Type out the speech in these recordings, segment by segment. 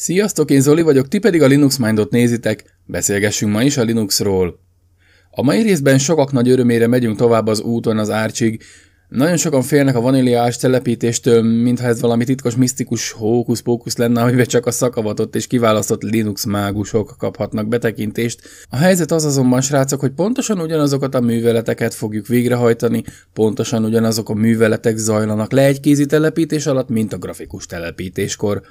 Sziasztok, én Zoli vagyok, ti pedig a Linux Mindot nézitek, beszélgessünk ma is a Linuxról. A mai részben sokak nagy örömére megyünk tovább az úton az árcsig. Nagyon sokan félnek a vaníliás telepítéstől, mintha ez valami titkos, misztikus hókusz-pókusz lenne, amiben csak a szakavatott és kiválasztott Linux mágusok kaphatnak betekintést. A helyzet az azonban, srácok, hogy pontosan ugyanazokat a műveleteket fogjuk végrehajtani, pontosan ugyanazok a műveletek zajlanak le egy kézi telepítés alatt, mint a grafikus telepítéskor.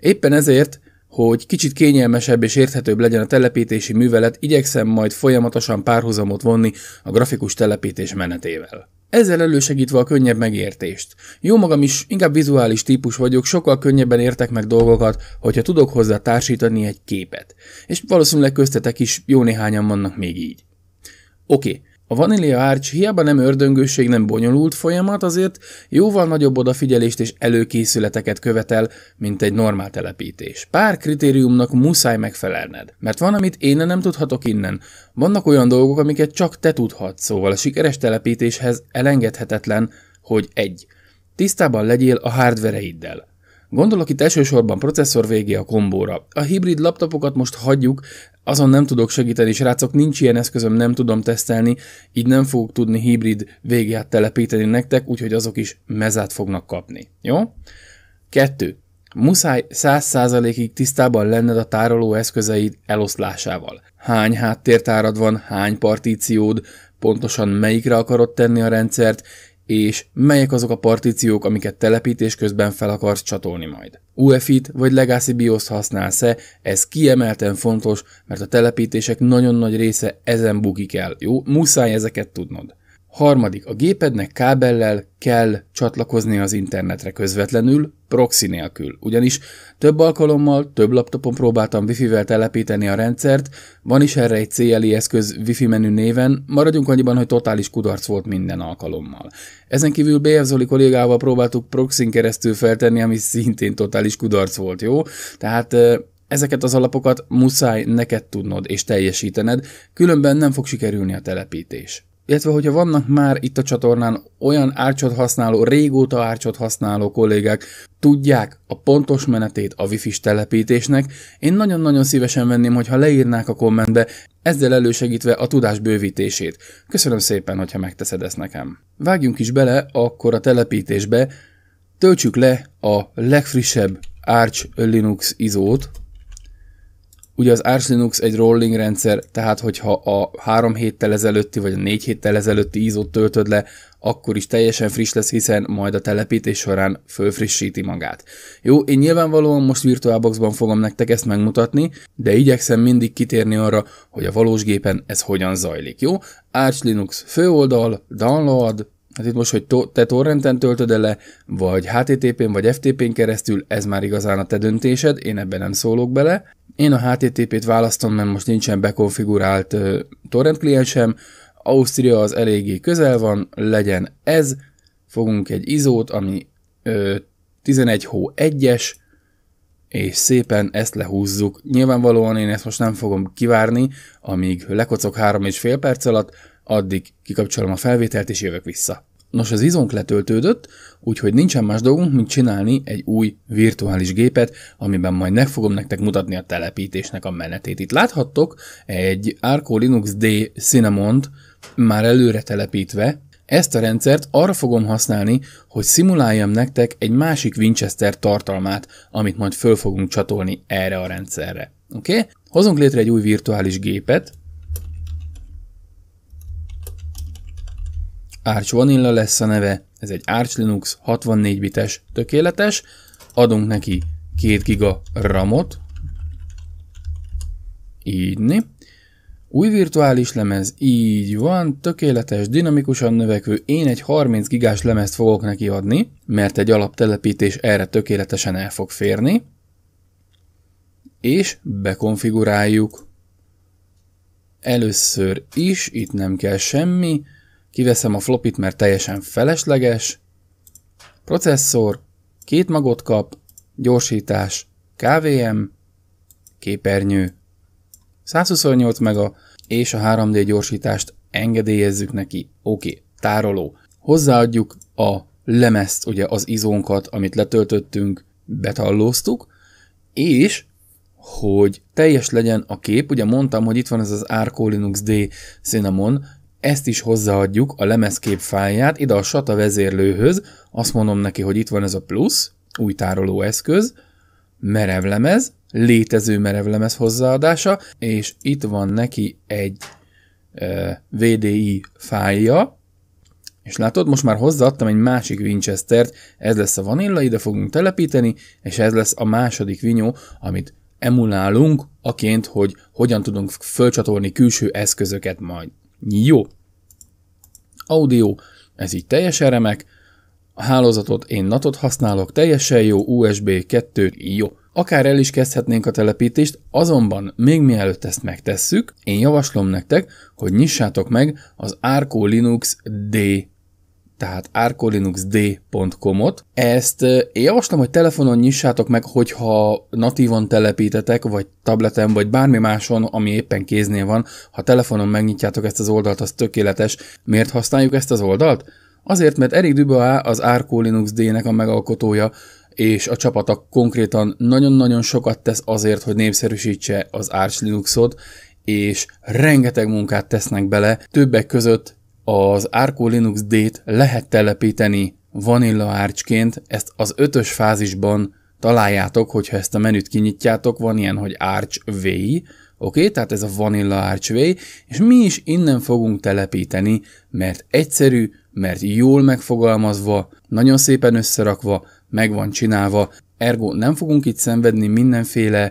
Éppen ezért, hogy kicsit kényelmesebb és érthetőbb legyen a telepítési művelet, igyekszem majd folyamatosan párhuzamot vonni a grafikus telepítés menetével. Ezzel elősegítve a könnyebb megértést. Jó magam is inkább vizuális típus vagyok, sokkal könnyebben értek meg dolgokat, hogyha tudok hozzá társítani egy képet. És valószínűleg köztetek is jó néhányan vannak még így. Oké, okay. A vanília árcs hiába nem ördöngőség, nem bonyolult folyamat, azért jóval nagyobb odafigyelést és előkészületeket követel, mint egy normál telepítés. Pár kritériumnak muszáj megfelelned, mert van, amit én nem tudhatok innen. Vannak olyan dolgok, amiket csak te tudhatsz, szóval a sikeres telepítéshez elengedhetetlen, hogy egy. Tisztában legyél a hardvereiddel. Gondolok itt elsősorban processzor végé a kombóra. A hibrid laptopokat most hagyjuk, azon nem tudok segíteni, srácok, nincs ilyen eszközöm, nem tudom tesztelni, így nem fogok tudni hibrid végját telepíteni nektek, úgyhogy azok is mezát fognak kapni. Jó? Kettő. Muszáj 100%-ig tisztában lenned a tároló eszközeid eloszlásával. Hány háttértárad van, hány partíciód, pontosan melyikre akarod tenni a rendszert, és melyek azok a partíciók, amiket telepítés közben fel akarsz csatolni majd. UEFI-t vagy Legacy BIOS használsz-e, ez kiemelten fontos, mert a telepítések nagyon nagy része ezen bukik el, jó? Muszáj ezeket tudnod. Harmadik, a gépednek kábellel kell csatlakozni az internetre közvetlenül, proxy nélkül, ugyanis több alkalommal, több laptopon próbáltam wifi-vel telepíteni a rendszert, van is erre egy CLI eszköz wifi menü néven, maradjunk annyiban, hogy totális kudarc volt minden alkalommal. Ezen kívül BF Zoli kollégával próbáltuk proxy keresztül feltenni, ami szintén totális kudarc volt, jó? Tehát Ezeket az alapokat muszáj neked tudnod és teljesítened, különben nem fog sikerülni a telepítés illetve hogyha vannak már itt a csatornán olyan árcsot használó, régóta árcsot használó kollégák, tudják a pontos menetét a wifi telepítésnek, én nagyon-nagyon szívesen venném, hogyha leírnák a kommentbe, ezzel elősegítve a tudás bővítését. Köszönöm szépen, hogyha megteszed ezt nekem. Vágjunk is bele akkor a telepítésbe, töltsük le a legfrissebb Arch Linux izót, Ugye az Arch Linux egy rolling rendszer, tehát hogyha a három héttel ezelőtti vagy a négy héttel ezelőtti ízót töltöd le, akkor is teljesen friss lesz, hiszen majd a telepítés során fölfrissíti magát. Jó, én nyilvánvalóan most VirtualBox-ban fogom nektek ezt megmutatni, de igyekszem mindig kitérni arra, hogy a valós gépen ez hogyan zajlik, jó? Arch Linux főoldal, download, Hát itt most, hogy to- te torrenten töltöd le, vagy HTTP-n, vagy FTP-n keresztül, ez már igazán a te döntésed, én ebben nem szólok bele. Én a HTTP-t választom, mert most nincsen bekonfigurált uh, torrent kliensem, Ausztria az eléggé közel van, legyen ez, fogunk egy izót, ami 11 hó 1-es, és szépen ezt lehúzzuk. Nyilvánvalóan én ezt most nem fogom kivárni, amíg és 3,5 perc alatt, addig kikapcsolom a felvételt és jövök vissza. Nos, az izónk letöltődött, úgyhogy nincsen más dolgunk, mint csinálni egy új virtuális gépet, amiben majd meg fogom nektek mutatni a telepítésnek a menetét. Itt láthattok egy Arco Linux D cinnamon már előre telepítve, ezt a rendszert arra fogom használni, hogy szimuláljam nektek egy másik Winchester tartalmát, amit majd föl fogunk csatolni erre a rendszerre. Oké? Okay? Hozunk létre egy új virtuális gépet, Arch Vanilla lesz a neve, ez egy Arch Linux 64 bites tökéletes, adunk neki 2 giga RAM-ot, így új virtuális lemez, így van, tökéletes, dinamikusan növekvő, én egy 30 gigás lemezt fogok neki adni, mert egy alaptelepítés erre tökéletesen el fog férni, és bekonfiguráljuk. Először is, itt nem kell semmi, Kiveszem a flopit, mert teljesen felesleges. Processzor, két magot kap, gyorsítás, KVM, képernyő, 128 mega, és a 3D gyorsítást engedélyezzük neki. Oké, okay, tároló. Hozzáadjuk a lemezt, ugye az izónkat, amit letöltöttünk, betallóztuk, és hogy teljes legyen a kép, ugye mondtam, hogy itt van ez az Arco Linux D Cinnamon, ezt is hozzáadjuk a lemezkép fájját ide a SATA vezérlőhöz, azt mondom neki, hogy itt van ez a plusz, új tárolóeszköz, merevlemez, létező merevlemez hozzáadása, és itt van neki egy e, VDI fájja, és látod, most már hozzáadtam egy másik Winchester-t, ez lesz a vanilla, ide fogunk telepíteni, és ez lesz a második vinyó, amit emulálunk, aként, hogy hogyan tudunk fölcsatolni külső eszközöket majd. Jó. Audio, ez így teljesen remek. A hálózatot én natot használok, teljesen jó, USB 2, jó. Akár el is kezdhetnénk a telepítést, azonban még mielőtt ezt megtesszük, én javaslom nektek, hogy nyissátok meg az Arco Linux D tehát arcolinuxd.com-ot. Ezt én javaslom, hogy telefonon nyissátok meg, hogyha natívan telepítetek, vagy tableten, vagy bármi máson, ami éppen kéznél van. Ha telefonon megnyitjátok ezt az oldalt, az tökéletes. Miért használjuk ezt az oldalt? Azért, mert Erik Dubois az Arco Linux D-nek a megalkotója, és a csapata konkrétan nagyon-nagyon sokat tesz azért, hogy népszerűsítse az Arch Linuxot, és rengeteg munkát tesznek bele, többek között az Arco Linux D-t lehet telepíteni Vanilla árcsként, ezt az ötös fázisban találjátok, hogyha ezt a menüt kinyitjátok, van ilyen, hogy Arch V, oké, okay? tehát ez a Vanilla Arch V, és mi is innen fogunk telepíteni, mert egyszerű, mert jól megfogalmazva, nagyon szépen összerakva, meg van csinálva, ergo nem fogunk itt szenvedni mindenféle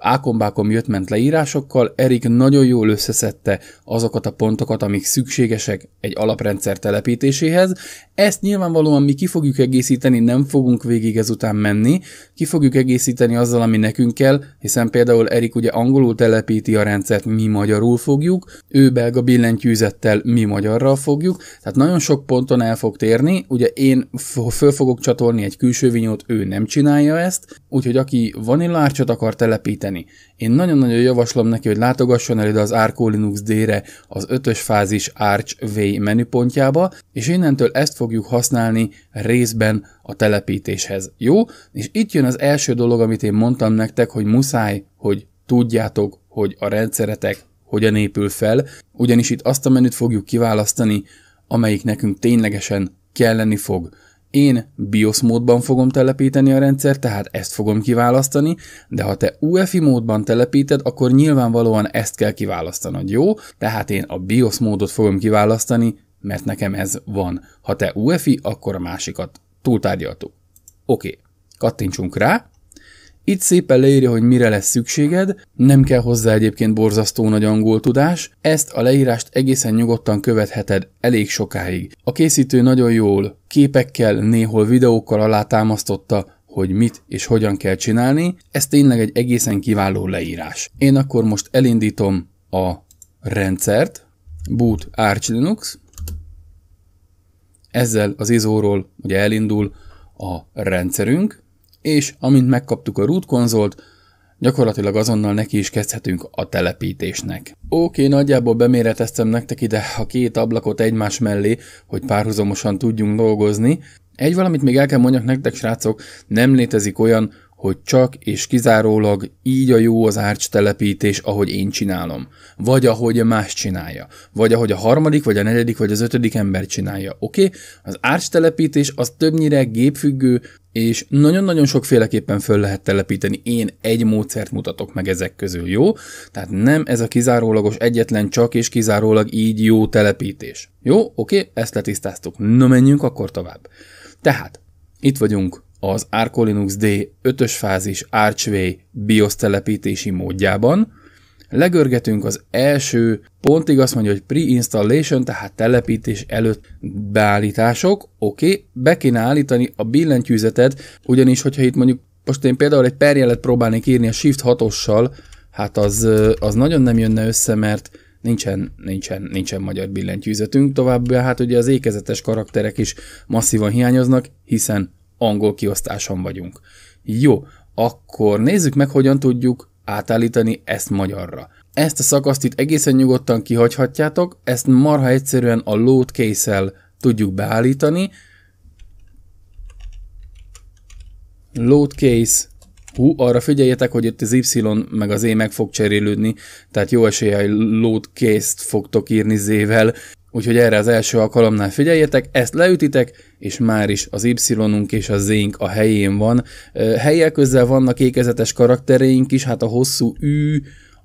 Ákombákom jött-ment leírásokkal Erik nagyon jól összeszedte azokat a pontokat, amik szükségesek egy alaprendszer telepítéséhez. Ezt nyilvánvalóan mi ki fogjuk egészíteni, nem fogunk végig ezután menni. Ki fogjuk egészíteni azzal, ami nekünk kell, hiszen például Erik ugye angolul telepíti a rendszert, mi magyarul fogjuk, ő belga billentyűzettel mi magyarral fogjuk, tehát nagyon sok ponton el fog térni, ugye én föl fogok csatolni egy külső vinyót, ő nem csinálja ezt, úgyhogy aki vanillárcsot akar telepíteni, segíteni. Én nagyon-nagyon javaslom neki, hogy látogasson el ide az Arco Linux D-re az 5-ös fázis Arch V menüpontjába, és innentől ezt fogjuk használni részben a telepítéshez. Jó? És itt jön az első dolog, amit én mondtam nektek, hogy muszáj, hogy tudjátok, hogy a rendszeretek hogyan épül fel, ugyanis itt azt a menüt fogjuk kiválasztani, amelyik nekünk ténylegesen kelleni fog. Én BIOS módban fogom telepíteni a rendszer, tehát ezt fogom kiválasztani, de ha te UEFI módban telepíted, akkor nyilvánvalóan ezt kell kiválasztanod, jó? Tehát én a BIOS módot fogom kiválasztani, mert nekem ez van. Ha te UEFI, akkor a másikat. Túltárgyaltuk. Oké, okay. kattintsunk rá, itt szépen leírja, hogy mire lesz szükséged, nem kell hozzá egyébként borzasztó nagy angol tudás, ezt a leírást egészen nyugodtan követheted elég sokáig. A készítő nagyon jól, képekkel, néhol videókkal alátámasztotta, hogy mit és hogyan kell csinálni, ez tényleg egy egészen kiváló leírás. Én akkor most elindítom a rendszert, boot Arch Linux, ezzel az izóról ugye elindul a rendszerünk, és amint megkaptuk a root konzolt, gyakorlatilag azonnal neki is kezdhetünk a telepítésnek. Oké, okay, nagyjából beméreteztem nektek ide a két ablakot egymás mellé, hogy párhuzamosan tudjunk dolgozni. Egy valamit még el kell mondjak nektek, srácok, nem létezik olyan, hogy csak és kizárólag így a jó az árcs telepítés, ahogy én csinálom, vagy ahogy más csinálja, vagy ahogy a harmadik, vagy a negyedik, vagy az ötödik ember csinálja, oké? Okay? Az árcs telepítés az többnyire gépfüggő, és nagyon-nagyon sokféleképpen föl lehet telepíteni. Én egy módszert mutatok meg ezek közül, jó? Tehát nem ez a kizárólagos egyetlen csak és kizárólag így jó telepítés. Jó? Oké? Okay? Ezt letisztáztuk. Na menjünk akkor tovább. Tehát, itt vagyunk az Arcolinux D 5-ös fázis Archway BIOS telepítési módjában, legörgetünk az első pontig azt mondja, hogy pre-installation, tehát telepítés előtt beállítások, oké, okay, be kéne állítani a billentyűzetet, ugyanis, hogyha itt mondjuk most én például egy perjelet próbálnék írni a Shift 6-ossal, hát az, az nagyon nem jönne össze, mert nincsen, nincsen, nincsen magyar billentyűzetünk, továbbá hát ugye az ékezetes karakterek is masszívan hiányoznak, hiszen angol kiosztáson vagyunk. Jó, akkor nézzük meg, hogyan tudjuk átállítani ezt magyarra. Ezt a szakaszt itt egészen nyugodtan kihagyhatjátok, ezt marha egyszerűen a load case tudjuk beállítani. Load case Hú, arra figyeljetek, hogy itt az Y meg az E meg fog cserélődni, tehát jó esélye, hogy load case-t fogtok írni Z-vel, Úgyhogy erre az első alkalomnál figyeljetek, ezt leütitek, és már is az Y-unk és a z a helyén van. Helyek közel vannak ékezetes karaktereink is, hát a hosszú Ü,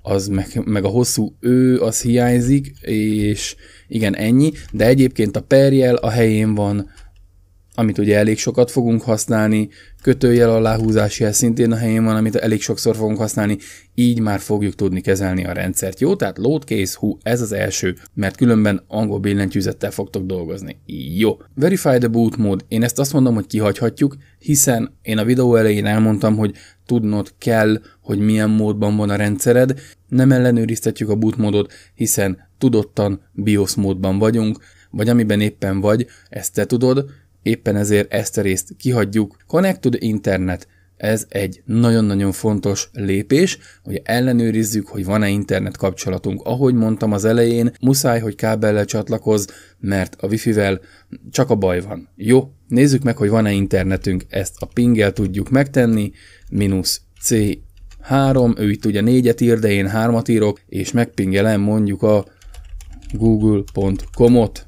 az meg, meg a hosszú ő, az hiányzik, és igen, ennyi, de egyébként a perjel a helyén van, amit ugye elég sokat fogunk használni, kötőjel aláhúzás jel szintén a helyén van, amit elég sokszor fogunk használni, így már fogjuk tudni kezelni a rendszert. Jó, tehát load case, hú, ez az első, mert különben angol billentyűzettel fogtok dolgozni. Jó. Verify the boot mode, én ezt azt mondom, hogy kihagyhatjuk, hiszen én a videó elején elmondtam, hogy tudnod kell, hogy milyen módban van a rendszered, nem ellenőriztetjük a boot módot, hiszen tudottan BIOS módban vagyunk, vagy amiben éppen vagy, ezt te tudod, Éppen ezért ezt a részt kihagyjuk. Connect to the Internet. Ez egy nagyon-nagyon fontos lépés, hogy ellenőrizzük, hogy van-e internet kapcsolatunk. Ahogy mondtam az elején, muszáj, hogy kábellel csatlakozz, mert a wifi-vel csak a baj van. Jó, nézzük meg, hogy van-e internetünk. Ezt a pinggel tudjuk megtenni. Minusz C 3, ő itt ugye négyet ír, de én hármat írok, és megpingelem mondjuk a google.com-ot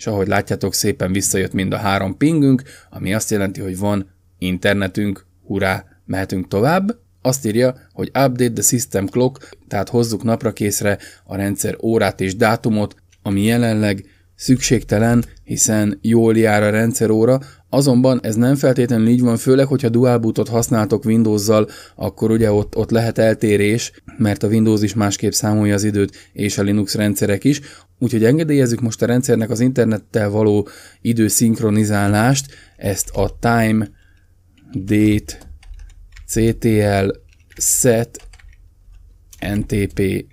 és ahogy látjátok, szépen visszajött mind a három pingünk, ami azt jelenti, hogy van internetünk, hurrá, mehetünk tovább. Azt írja, hogy update the system clock, tehát hozzuk napra készre a rendszer órát és dátumot, ami jelenleg szükségtelen, hiszen jól jár a rendszeróra, azonban ez nem feltétlenül így van, főleg, hogyha dual bootot használtok Windows-zal, akkor ugye ott, ott lehet eltérés, mert a Windows is másképp számolja az időt, és a Linux rendszerek is. Úgyhogy engedélyezzük most a rendszernek az internettel való időszinkronizálást, ezt a time, date, ctl, set, ntp,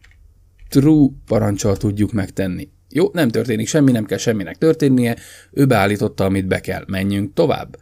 true parancsal tudjuk megtenni. Jó, nem történik semmi, nem kell semminek történnie, ő beállította, amit be kell. Menjünk tovább.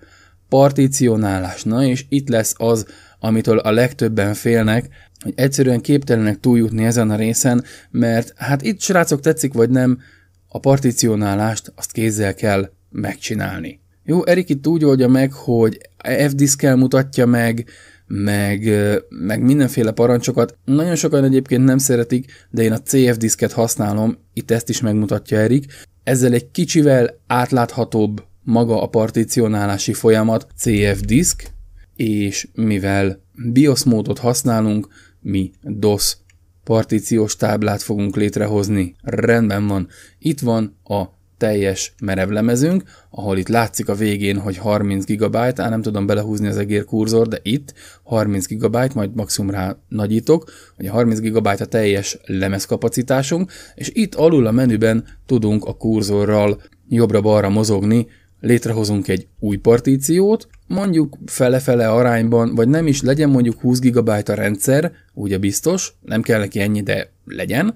Particionálás, na és itt lesz az, amitől a legtöbben félnek, hogy egyszerűen képtelenek túljutni ezen a részen, mert hát itt srácok tetszik vagy nem, a particionálást azt kézzel kell megcsinálni. Jó, Erik itt úgy oldja meg, hogy F-diszkel mutatja meg, meg, meg mindenféle parancsokat. Nagyon sokan egyébként nem szeretik, de én a CF disket használom, itt ezt is megmutatja Erik. Ezzel egy kicsivel átláthatóbb maga a particionálási folyamat CF disk, és mivel BIOS módot használunk, mi DOS partíciós táblát fogunk létrehozni. Rendben van. Itt van a teljes merevlemezünk, ahol itt látszik a végén, hogy 30 GB, á nem tudom belehúzni az egér kurzor, de itt 30 GB, majd maximum rá nagyítok, hogy a 30 GB a teljes lemezkapacitásunk, és itt alul a menüben tudunk a kurzorral jobbra-balra mozogni, létrehozunk egy új partíciót, mondjuk fele-fele arányban, vagy nem is legyen mondjuk 20 GB a rendszer, ugye biztos, nem kell neki ennyi, de legyen.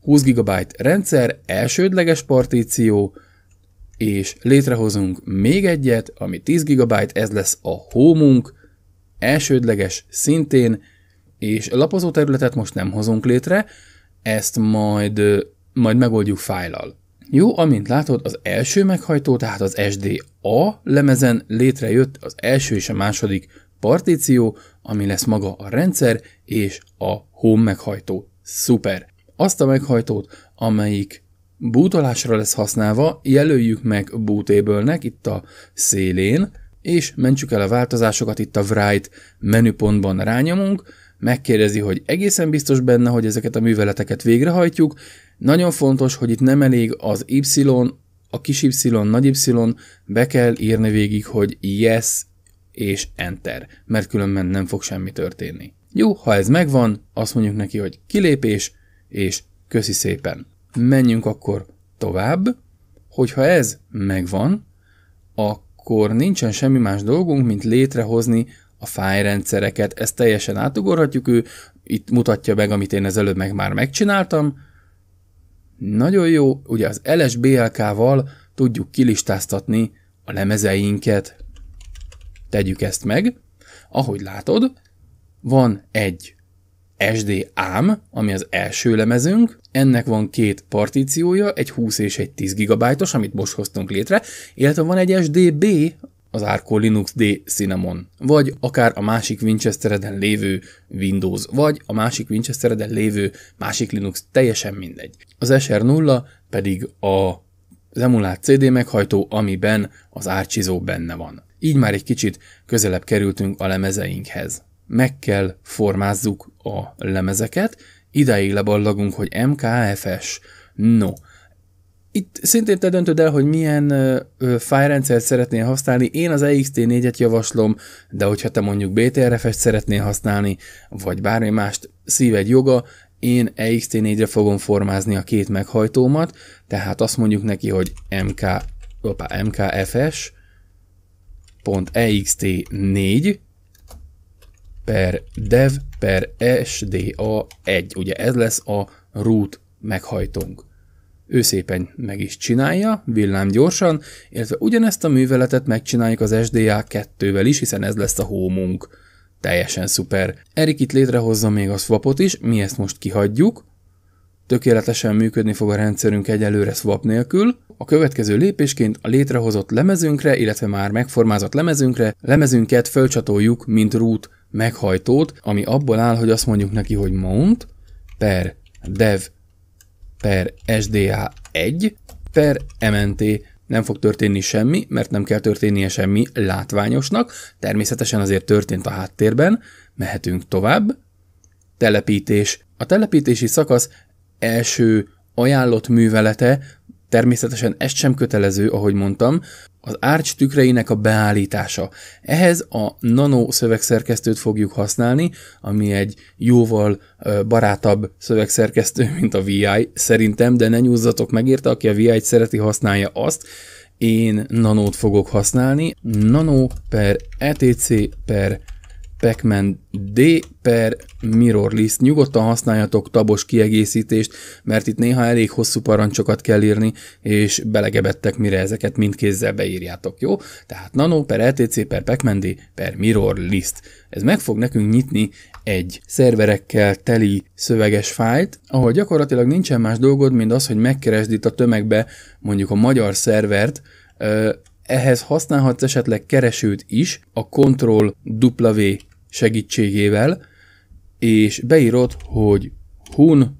20 GB rendszer, elsődleges partíció, és létrehozunk még egyet, ami 10 GB, ez lesz a homunk, elsődleges szintén, és lapozó területet most nem hozunk létre, ezt majd, majd megoldjuk fájlal. Jó, amint látod, az első meghajtó, tehát az SDA lemezen létrejött az első és a második partíció, ami lesz maga a rendszer és a home meghajtó. Szuper! Azt a meghajtót, amelyik bootolásra lesz használva, jelöljük meg bootable-nek itt a szélén, és mentsük el a változásokat itt a write menüpontban rányomunk, megkérdezi, hogy egészen biztos benne, hogy ezeket a műveleteket végrehajtjuk, nagyon fontos, hogy itt nem elég az y, a kis y, nagy y, be kell írni végig, hogy yes és enter, mert különben nem fog semmi történni. Jó, ha ez megvan, azt mondjuk neki, hogy kilépés, és köszi szépen. Menjünk akkor tovább, hogyha ez megvan, akkor nincsen semmi más dolgunk, mint létrehozni a fájrendszereket, ezt teljesen átugorhatjuk, ő itt mutatja meg, amit én ezelőtt meg már megcsináltam, nagyon jó, ugye az LSBLK-val tudjuk kilistáztatni a lemezeinket. Tegyük ezt meg. Ahogy látod, van egy SD ám, ami az első lemezünk, ennek van két partíciója, egy 20 és egy 10 os amit most hoztunk létre, illetve van egy SDB, az Arco Linux D Cinnamon, vagy akár a másik Winchestereden lévő Windows, vagy a másik Winchestereden lévő másik Linux, teljesen mindegy. Az SR0 pedig a az emulát CD meghajtó, amiben az árcsizó benne van. Így már egy kicsit közelebb kerültünk a lemezeinkhez. Meg kell formázzuk a lemezeket, ideig leballagunk, hogy MKFS. No, itt szintén te döntöd el, hogy milyen ö, fájrendszert szeretnél használni. Én az EXT4-et javaslom, de hogyha te mondjuk btrf est szeretnél használni, vagy bármi mást, szíved joga, én EXT4-re fogom formázni a két meghajtómat, tehát azt mondjuk neki, hogy MK, opa, MKFS pont EXT4 per dev per SDA1. Ugye ez lesz a root meghajtónk. Ő szépen meg is csinálja, villám gyorsan, illetve ugyanezt a műveletet megcsináljuk az SDA 2-vel is, hiszen ez lesz a homunk. Teljesen szuper. Erik itt létrehozza még a swapot is, mi ezt most kihagyjuk. Tökéletesen működni fog a rendszerünk egyelőre swap nélkül. A következő lépésként a létrehozott lemezünkre, illetve már megformázott lemezünkre, lemezünket fölcsatoljuk, mint root meghajtót, ami abból áll, hogy azt mondjuk neki, hogy mount per dev per SDA 1 per MNT nem fog történni semmi, mert nem kell történnie semmi látványosnak, természetesen azért történt a háttérben, mehetünk tovább. Telepítés. A telepítési szakasz első ajánlott művelete Természetesen ez sem kötelező, ahogy mondtam, az árcs tükreinek a beállítása. Ehhez a nano szövegszerkesztőt fogjuk használni, ami egy jóval barátabb szövegszerkesztő, mint a VI szerintem, de ne nyúzzatok meg érte, aki a VI-t szereti, használja azt. Én nanót fogok használni, nano per etc per Pacman D per Mirror List. Nyugodtan használjatok tabos kiegészítést, mert itt néha elég hosszú parancsokat kell írni, és belegebettek, mire ezeket mind kézzel beírjátok, jó? Tehát nano per LTC per Pacman D per Mirror List. Ez meg fog nekünk nyitni egy szerverekkel teli szöveges fájlt, ahol gyakorlatilag nincsen más dolgod, mint az, hogy megkeresd itt a tömegbe mondjuk a magyar szervert, ehhez használhatsz esetleg keresőt is, a Ctrl W segítségével, és beírod, hogy hun,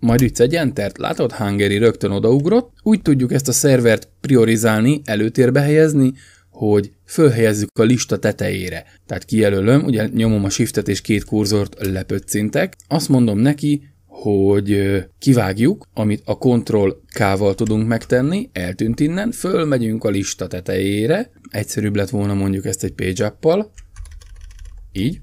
majd ütsz egy entert, látod, Hungary rögtön odaugrott. Úgy tudjuk ezt a szervert priorizálni, előtérbe helyezni, hogy fölhelyezzük a lista tetejére. Tehát kijelölöm, ugye nyomom a shiftet és két kurzort lepöccintek. Azt mondom neki, hogy kivágjuk, amit a Ctrl K-val tudunk megtenni, eltűnt innen, fölmegyünk a lista tetejére, egyszerűbb lett volna mondjuk ezt egy page up így,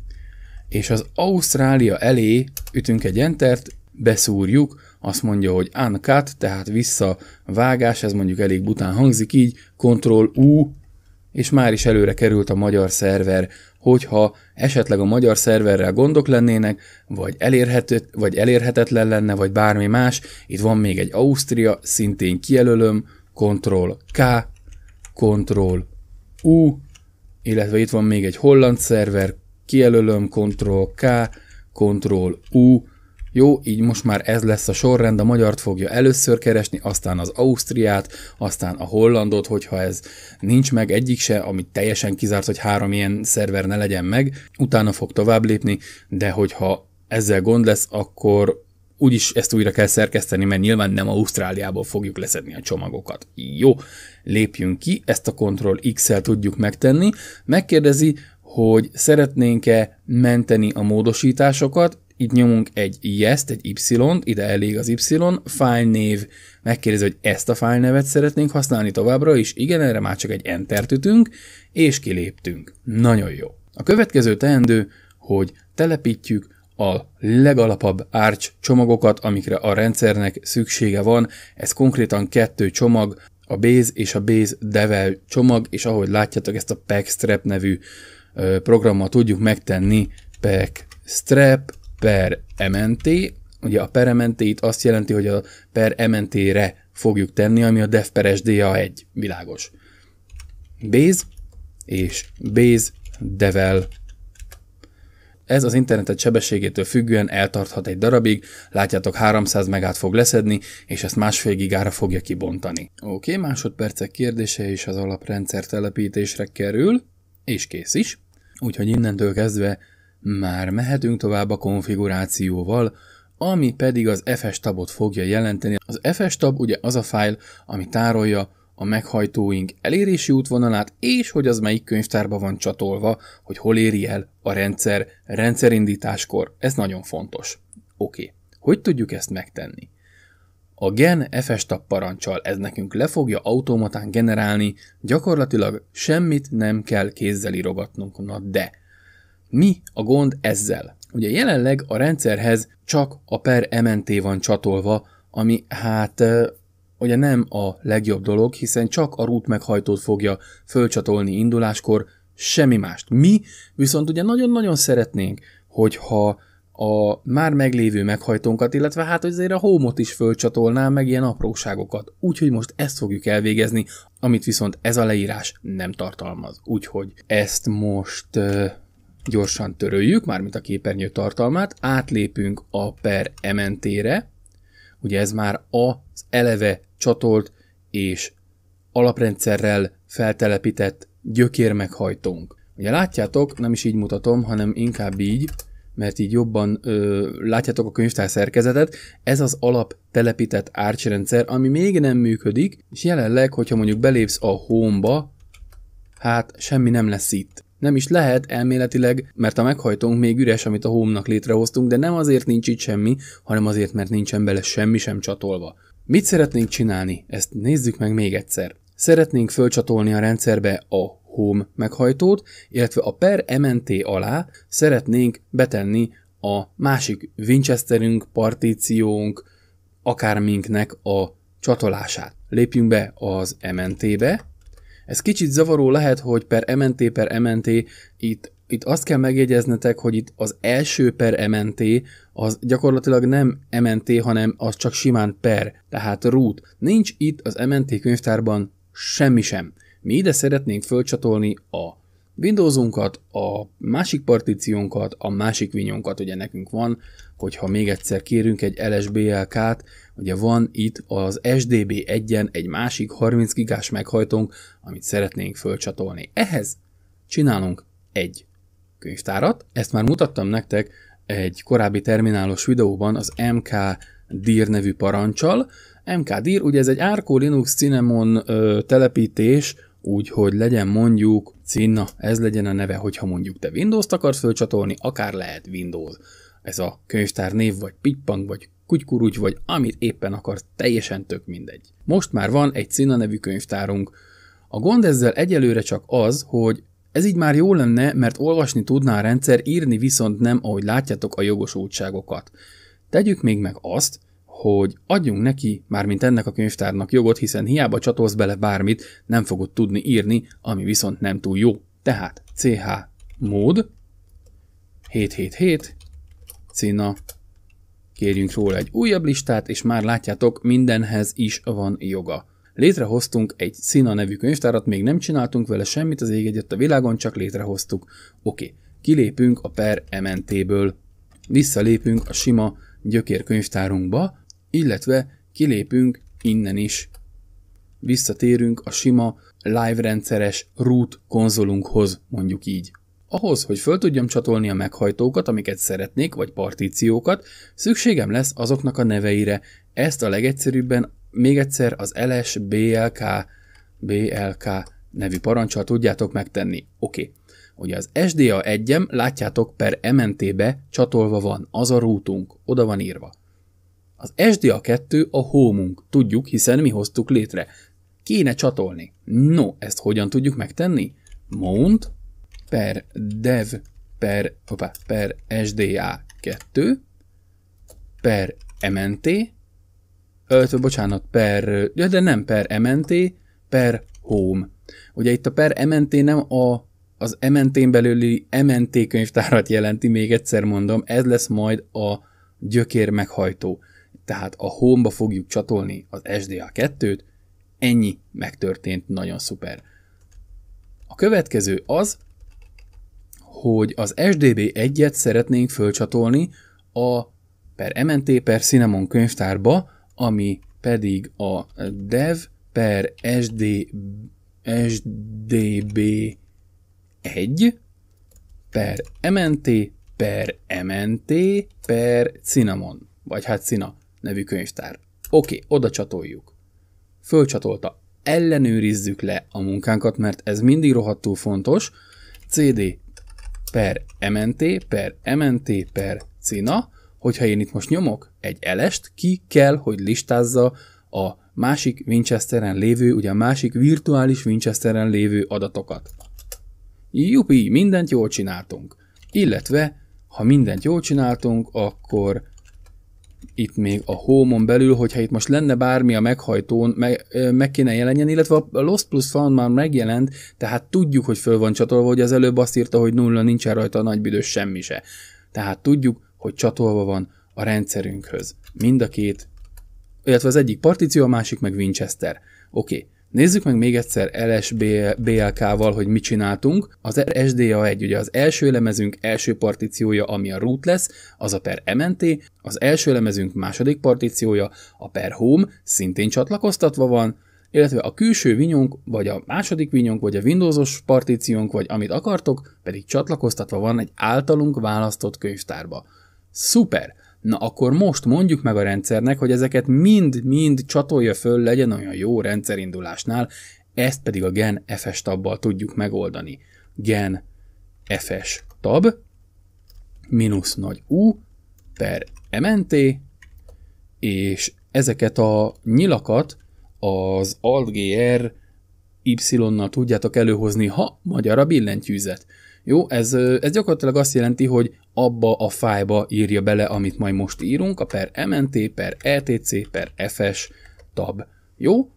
és az Ausztrália elé ütünk egy entert, beszúrjuk, azt mondja, hogy uncut, tehát visszavágás, ez mondjuk elég bután hangzik így, Ctrl U, és már is előre került a magyar szerver, hogyha esetleg a magyar szerverrel gondok lennének, vagy, elérhető, vagy elérhetetlen lenne, vagy bármi más, itt van még egy Ausztria, szintén kijelölöm, Ctrl K, Ctrl U, illetve itt van még egy holland szerver, kijelölöm, Ctrl K, Ctrl U, jó, így most már ez lesz a sorrend, a magyart fogja először keresni, aztán az Ausztriát, aztán a Hollandot, hogyha ez nincs meg egyik se, amit teljesen kizárt, hogy három ilyen szerver ne legyen meg, utána fog tovább lépni, de hogyha ezzel gond lesz, akkor úgyis ezt újra kell szerkeszteni, mert nyilván nem Ausztráliából fogjuk leszedni a csomagokat. Jó, lépjünk ki, ezt a Ctrl X-el tudjuk megtenni. Megkérdezi, hogy szeretnénk-e menteni a módosításokat, itt nyomunk egy yes egy y-t, ide elég az y, file név, megkérdezi, hogy ezt a file nevet szeretnénk használni továbbra is, igen, erre már csak egy enter ütünk, és kiléptünk. Nagyon jó. A következő teendő, hogy telepítjük a legalapabb Arch csomagokat, amikre a rendszernek szüksége van. Ez konkrétan kettő csomag, a Base és a Base Devel csomag, és ahogy látjátok ezt a Packstrap nevű programmal tudjuk megtenni pack strap per mnt, ugye a per mnt itt azt jelenti, hogy a per mnt-re fogjuk tenni, ami a def per sda1, világos. Base és base devel ez az internetet sebességétől függően eltarthat egy darabig, látjátok 300 megát fog leszedni, és ezt másfél gigára fogja kibontani. Oké, okay, másodpercek kérdése is az alaprendszer telepítésre kerül, és kész is. Úgyhogy innentől kezdve már mehetünk tovább a konfigurációval, ami pedig az FS tabot fogja jelenteni. Az FS tab ugye az a fájl, ami tárolja a meghajtóink elérési útvonalát, és hogy az melyik könyvtárba van csatolva, hogy hol éri el a rendszer rendszerindításkor. Ez nagyon fontos. Oké, okay. hogy tudjuk ezt megtenni? A gen FSTAP parancsal ez nekünk le fogja automatán generálni, gyakorlatilag semmit nem kell kézzel írogatnunk, na de. Mi a gond ezzel? Ugye jelenleg a rendszerhez csak a per MNT van csatolva, ami hát ugye nem a legjobb dolog, hiszen csak a root meghajtót fogja fölcsatolni induláskor, semmi mást. Mi viszont ugye nagyon-nagyon szeretnénk, hogyha a már meglévő meghajtónkat, illetve hát azért a homot is fölcsatolnám, meg ilyen apróságokat. Úgyhogy most ezt fogjuk elvégezni, amit viszont ez a leírás nem tartalmaz. Úgyhogy ezt most uh, gyorsan töröljük, mármint a képernyő tartalmát, átlépünk a per MNT-re, ugye ez már az eleve csatolt és alaprendszerrel feltelepített gyökérmeghajtónk. Ugye látjátok, nem is így mutatom, hanem inkább így, mert így jobban ö, látjátok a könyvtár szerkezetet, ez az alap telepített árcsrendszer, ami még nem működik, és jelenleg, hogyha mondjuk belépsz a home-ba, hát semmi nem lesz itt. Nem is lehet elméletileg, mert a meghajtónk még üres, amit a home-nak létrehoztunk, de nem azért nincs itt semmi, hanem azért, mert nincsen bele semmi sem csatolva. Mit szeretnénk csinálni? Ezt nézzük meg még egyszer. Szeretnénk fölcsatolni a rendszerbe a Home meghajtót, illetve a per MNT alá szeretnénk betenni a másik Winchesterünk, partíciónk, akárminknek a csatolását. Lépjünk be az MNT-be. Ez kicsit zavaró lehet, hogy per MNT per MNT itt itt azt kell megjegyeznetek, hogy itt az első per MNT az gyakorlatilag nem MNT, hanem az csak simán per, tehát root. Nincs itt az MNT könyvtárban semmi sem. Mi ide szeretnénk fölcsatolni a Windowsunkat, a másik partíciónkat, a másik vinyónkat, ugye nekünk van, hogyha még egyszer kérünk egy LSBLK-t, ugye van itt az SDB 1-en egy másik 30 gigás meghajtónk, amit szeretnénk fölcsatolni. Ehhez csinálunk egy könyvtárat, ezt már mutattam nektek egy korábbi terminálos videóban az MK dir nevű parancsal. MKDIR, ugye ez egy Arco Linux Cinnamon ö, telepítés, úgy, hogy legyen mondjuk, Cinna, ez legyen a neve, hogyha mondjuk te Windows-t akarsz fölcsatolni, akár lehet Windows. Ez a könyvtár név, vagy pippang, vagy Kutykurúgy, vagy amit éppen akarsz, teljesen tök mindegy. Most már van egy Cinna nevű könyvtárunk. A gond ezzel egyelőre csak az, hogy ez így már jó lenne, mert olvasni tudná a rendszer, írni viszont nem, ahogy látjátok a jogosultságokat. Tegyük még meg azt, hogy adjunk neki, mármint ennek a könyvtárnak jogot, hiszen hiába csatolsz bele bármit, nem fogod tudni írni, ami viszont nem túl jó. Tehát CH mód 777 cina Kérjünk róla egy újabb listát, és már látjátok, mindenhez is van joga. Létrehoztunk egy Cina nevű könyvtárat, még nem csináltunk vele semmit az ég egyet a világon, csak létrehoztuk. Oké, kilépünk a per MNT-ből, visszalépünk a sima könyvtárunkba, illetve kilépünk innen is. Visszatérünk a sima, live rendszeres root konzolunkhoz, mondjuk így. Ahhoz, hogy föl tudjam csatolni a meghajtókat, amiket szeretnék, vagy partíciókat, szükségem lesz azoknak a neveire. Ezt a legegyszerűbben még egyszer az LSBLK BLK nevű parancsal tudjátok megtenni. Oké. Okay. Ugye az SDA 1 látjátok per MNT-be csatolva van, az a rútunk, oda van írva. Az SDA2 a hómunk, tudjuk, hiszen mi hoztuk létre. Kéne csatolni. No, ezt hogyan tudjuk megtenni? Mount per dev per, opa, per SDA2 per MNT, öt, bocsánat, per, ja, de nem per MNT, per home. Ugye itt a per MNT nem a, az MNT-n belüli MNT könyvtárat jelenti, még egyszer mondom, ez lesz majd a gyökér meghajtó tehát a home fogjuk csatolni az SDA2-t, ennyi megtörtént, nagyon szuper. A következő az, hogy az SDB1-et szeretnénk fölcsatolni a per MNT per Cinnamon könyvtárba, ami pedig a dev per SD, SDB1 per MNT per MNT per Cinnamon, vagy hát Cina nevű könyvtár. Oké, okay, oda csatoljuk. Fölcsatolta. Ellenőrizzük le a munkánkat, mert ez mindig rohadtul fontos. CD per MNT per MNT per CINA, hogyha én itt most nyomok egy elest, ki kell, hogy listázza a másik Winchesteren lévő, ugye a másik virtuális Winchesteren lévő adatokat. Jupi, mindent jól csináltunk. Illetve, ha mindent jól csináltunk, akkor itt még a hómon belül, hogyha itt most lenne bármi a meghajtón, meg, meg kéne jelenjen, illetve a Lost Plus fan már megjelent, tehát tudjuk, hogy föl van csatolva, hogy az előbb azt írta, hogy nulla nincsen rajta a nagybüdös semmi se. Tehát tudjuk, hogy csatolva van a rendszerünkhöz. Mind a két, illetve az egyik partíció, a másik meg Winchester. Oké, okay. Nézzük meg még egyszer LSBLK-val, hogy mit csináltunk. Az SDA1, ugye az első lemezünk első partíciója, ami a root lesz, az a per MNT, az első lemezünk második partíciója, a per home, szintén csatlakoztatva van, illetve a külső vinyónk, vagy a második vinyónk, vagy a Windowsos partíciónk, vagy amit akartok, pedig csatlakoztatva van egy általunk választott könyvtárba. Super! Na akkor most mondjuk meg a rendszernek, hogy ezeket mind-mind csatolja föl, legyen olyan jó rendszerindulásnál, ezt pedig a gen FS tabbal tudjuk megoldani. Gen FS tab mínusz nagy U per MNT, és ezeket a nyilakat az AltGR Y-nal tudjátok előhozni, ha magyar a billentyűzet. Jó, ez, ez gyakorlatilag azt jelenti, hogy abba a fájba írja bele, amit majd most írunk, a per MNT, per ETC, per FS tab. Jó?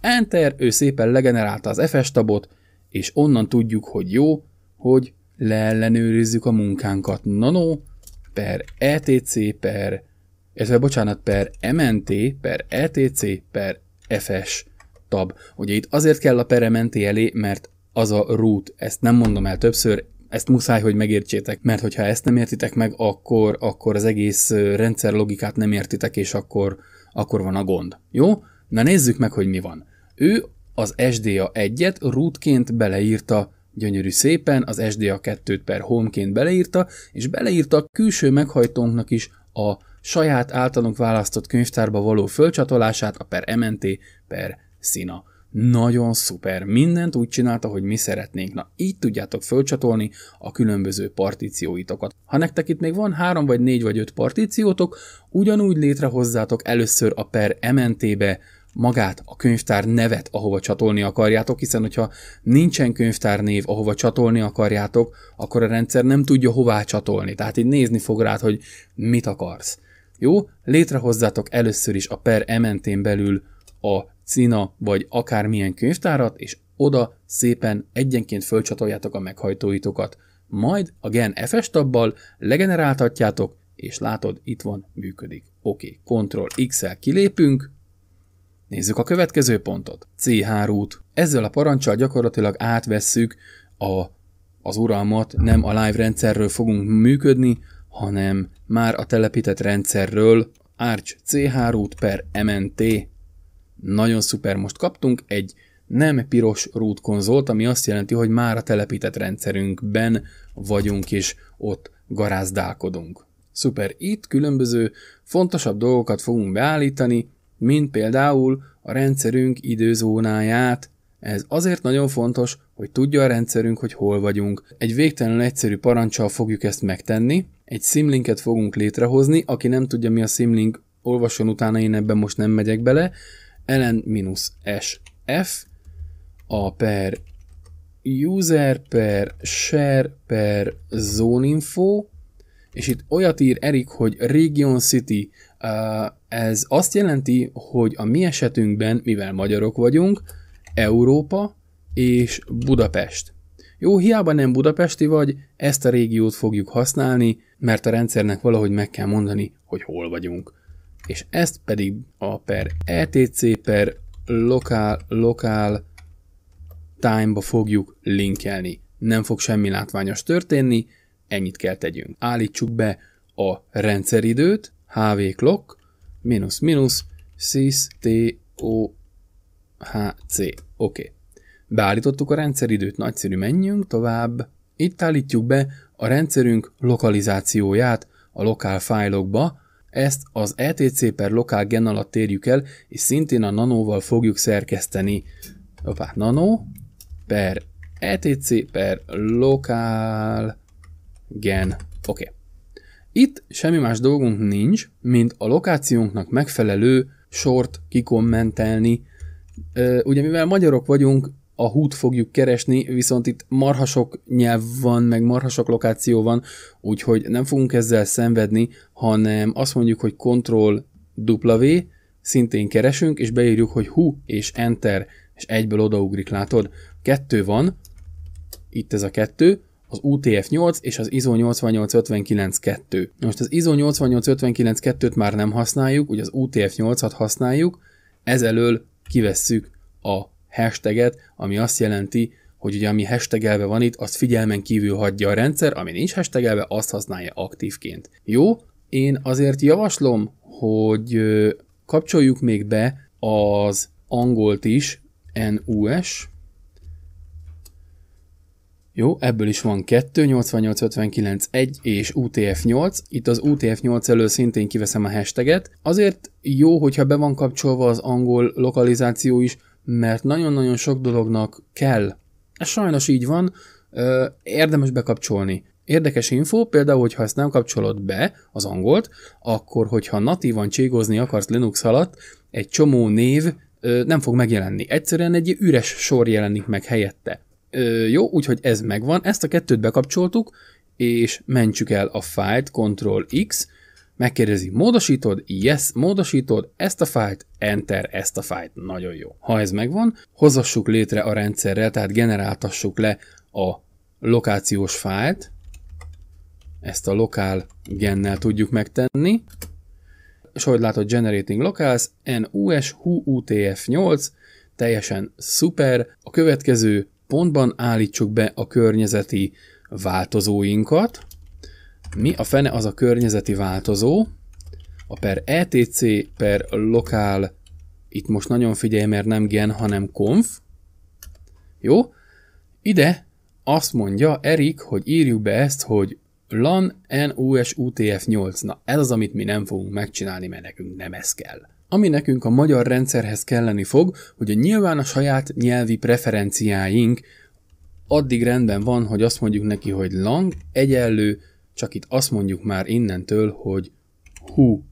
Enter, ő szépen legenerálta az FS tabot, és onnan tudjuk, hogy jó, hogy leellenőrizzük a munkánkat. Nano per ETC per, illetve bocsánat, per MNT per ETC per FS tab. Ugye itt azért kell a per MNT elé, mert az a root, ezt nem mondom el többször, ezt muszáj, hogy megértsétek, mert hogyha ezt nem értitek meg, akkor, akkor az egész rendszer logikát nem értitek, és akkor, akkor van a gond. Jó? Na nézzük meg, hogy mi van. Ő az SDA 1-et rootként beleírta gyönyörű szépen, az SDA 2-t per homeként beleírta, és beleírta a külső meghajtónknak is a saját általunk választott könyvtárba való fölcsatolását, a per MNT per Sina nagyon szuper, mindent úgy csinálta, hogy mi szeretnénk. Na, így tudjátok fölcsatolni a különböző partícióitokat. Ha nektek itt még van három vagy négy vagy öt partíciótok, ugyanúgy létrehozzátok először a per MNT-be magát, a könyvtár nevet, ahova csatolni akarjátok, hiszen hogyha nincsen könyvtár név, ahova csatolni akarjátok, akkor a rendszer nem tudja hová csatolni. Tehát így nézni fog rád, hogy mit akarsz. Jó, létrehozzátok először is a per MNT-n belül a Cina vagy akármilyen könyvtárat, és oda szépen egyenként fölcsatoljátok a meghajtóitokat. Majd a gen FS tabbal legeneráltatjátok, és látod, itt van, működik. Oké, okay. Ctrl X-el kilépünk, Nézzük a következő pontot. C3 út. Ezzel a parancsal gyakorlatilag átvesszük a, az uralmat, nem a live rendszerről fogunk működni, hanem már a telepített rendszerről Arch C3 út per MNT nagyon szuper, most kaptunk egy nem piros root konzolt, ami azt jelenti, hogy már a telepített rendszerünkben vagyunk és ott garázdálkodunk. Szuper, itt különböző fontosabb dolgokat fogunk beállítani, mint például a rendszerünk időzónáját. Ez azért nagyon fontos, hogy tudja a rendszerünk, hogy hol vagyunk. Egy végtelenül egyszerű parancsal fogjuk ezt megtenni. Egy simlinket fogunk létrehozni, aki nem tudja mi a simlink, olvasson utána, én ebben most nem megyek bele, ln-sf a per user per share per zone info, és itt olyat ír Erik, hogy Region City, ez azt jelenti, hogy a mi esetünkben, mivel magyarok vagyunk, Európa és Budapest. Jó, hiába nem budapesti vagy, ezt a régiót fogjuk használni, mert a rendszernek valahogy meg kell mondani, hogy hol vagyunk és ezt pedig a per etc per lokál, lokál time-ba fogjuk linkelni. Nem fog semmi látványos történni, ennyit kell tegyünk. Állítsuk be a rendszeridőt, hv clock, minusz minusz, c. Oké. Okay. Beállítottuk a rendszeridőt, nagyszerű, menjünk tovább. Itt állítjuk be a rendszerünk lokalizációját a lokál fájlokba, ezt az ETC per lokál gen alatt térjük el, és szintén a nanóval fogjuk szerkeszteni. Opa, nano per ETC per lokál gen. Oké. Okay. Itt semmi más dolgunk nincs, mint a lokációnknak megfelelő sort kikommentelni. Ugye mivel magyarok vagyunk, a hút fogjuk keresni, viszont itt marhasok nyelv van, meg marhasok lokáció van, úgyhogy nem fogunk ezzel szenvedni, hanem azt mondjuk, hogy Ctrl W, szintén keresünk, és beírjuk, hogy hú és Enter, és egyből odaugrik, látod? Kettő van, itt ez a kettő, az UTF-8 és az ISO 8859-2. Most az ISO 8859-2-t már nem használjuk, ugye az UTF-8-at használjuk, Ezelől kivesszük a hashtaget, ami azt jelenti, hogy ugye ami hashtagelve van itt, azt figyelmen kívül hagyja a rendszer, ami nincs hashtagelve, azt használja aktívként. Jó, én azért javaslom, hogy kapcsoljuk még be az angolt is, NUS. Jó, ebből is van 2, 8859, 1 és UTF-8. Itt az UTF-8 elől szintén kiveszem a hashtaget. Azért jó, hogyha be van kapcsolva az angol lokalizáció is, mert nagyon-nagyon sok dolognak kell. Ez sajnos így van, érdemes bekapcsolni. Érdekes info, például, hogyha ezt nem kapcsolod be, az angolt, akkor, hogyha natívan cségozni akarsz Linux alatt, egy csomó név nem fog megjelenni. Egyszerűen egy üres sor jelenik meg helyette. Jó, úgyhogy ez megvan, ezt a kettőt bekapcsoltuk, és mentsük el a fájlt, Ctrl X, megkérdezi, módosítod, yes, módosítod, ezt a fájt, enter, ezt a fájt, nagyon jó. Ha ez megvan, hozassuk létre a rendszerrel, tehát generáltassuk le a lokációs fájt, ezt a lokál gennel tudjuk megtenni, és ahogy látod, Generating Locals, NUS, HUUTF8, teljesen szuper. A következő pontban állítsuk be a környezeti változóinkat, mi a fene az a környezeti változó, a per ETC, per lokál, itt most nagyon figyelj, mert nem gen, hanem conf. Jó? Ide azt mondja Erik, hogy írjuk be ezt, hogy LAN t UTF-8. Na, ez az, amit mi nem fogunk megcsinálni, mert nekünk nem ez kell. Ami nekünk a magyar rendszerhez kelleni fog, hogy a nyilván a saját nyelvi preferenciáink addig rendben van, hogy azt mondjuk neki, hogy lang egyenlő csak itt azt mondjuk már innentől, hogy hú,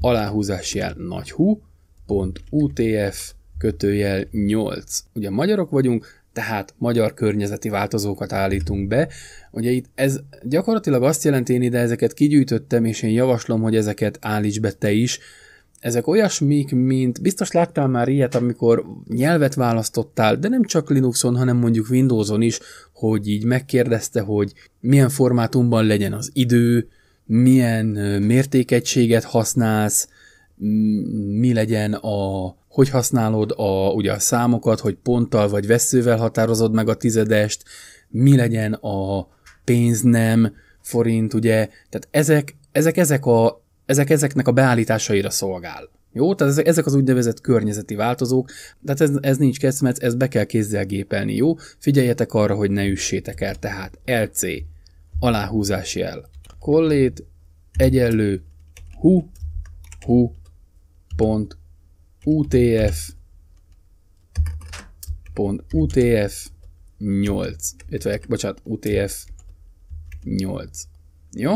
aláhúzás jel nagy hú, pont UTF, kötőjel 8. Ugye magyarok vagyunk, tehát magyar környezeti változókat állítunk be. Ugye itt ez gyakorlatilag azt jelenti, én ide ezeket kigyűjtöttem, és én javaslom, hogy ezeket állíts be te is, ezek olyasmik, mint biztos láttál már ilyet, amikor nyelvet választottál, de nem csak Linuxon, hanem mondjuk Windowson is, hogy így megkérdezte, hogy milyen formátumban legyen az idő, milyen mértékegységet használsz, mi legyen a hogy használod a, ugye a számokat, hogy ponttal vagy veszővel határozod meg a tizedest, mi legyen a pénz nem, forint, ugye, tehát ezek, ezek, ezek a ezek ezeknek a beállításaira szolgál. Jó, tehát ezek az úgynevezett környezeti változók, tehát ez, ez nincs kezd, Ez be kell kézzel gépelni, jó? Figyeljetek arra, hogy ne üssétek el, tehát LC, aláhúzási jel, kollét, egyenlő, hu, hu, pont, utf, pont, utf, 8, illetve, bocsánat, utf, 8, jó?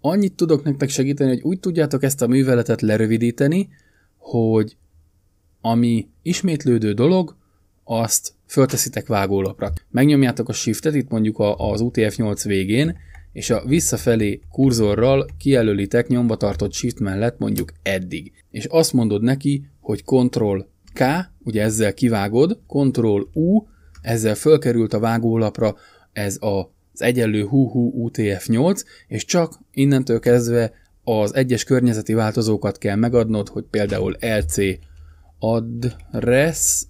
annyit tudok nektek segíteni, hogy úgy tudjátok ezt a műveletet lerövidíteni, hogy ami ismétlődő dolog, azt fölteszitek vágólapra. Megnyomjátok a shiftet, itt mondjuk az UTF-8 végén, és a visszafelé kurzorral kijelölitek nyomba tartott shift mellett mondjuk eddig. És azt mondod neki, hogy Ctrl K, ugye ezzel kivágod, Ctrl U, ezzel fölkerült a vágólapra ez a az egyenlő HUHU UTF-8, és csak innentől kezdve az egyes környezeti változókat kell megadnod, hogy például LC address,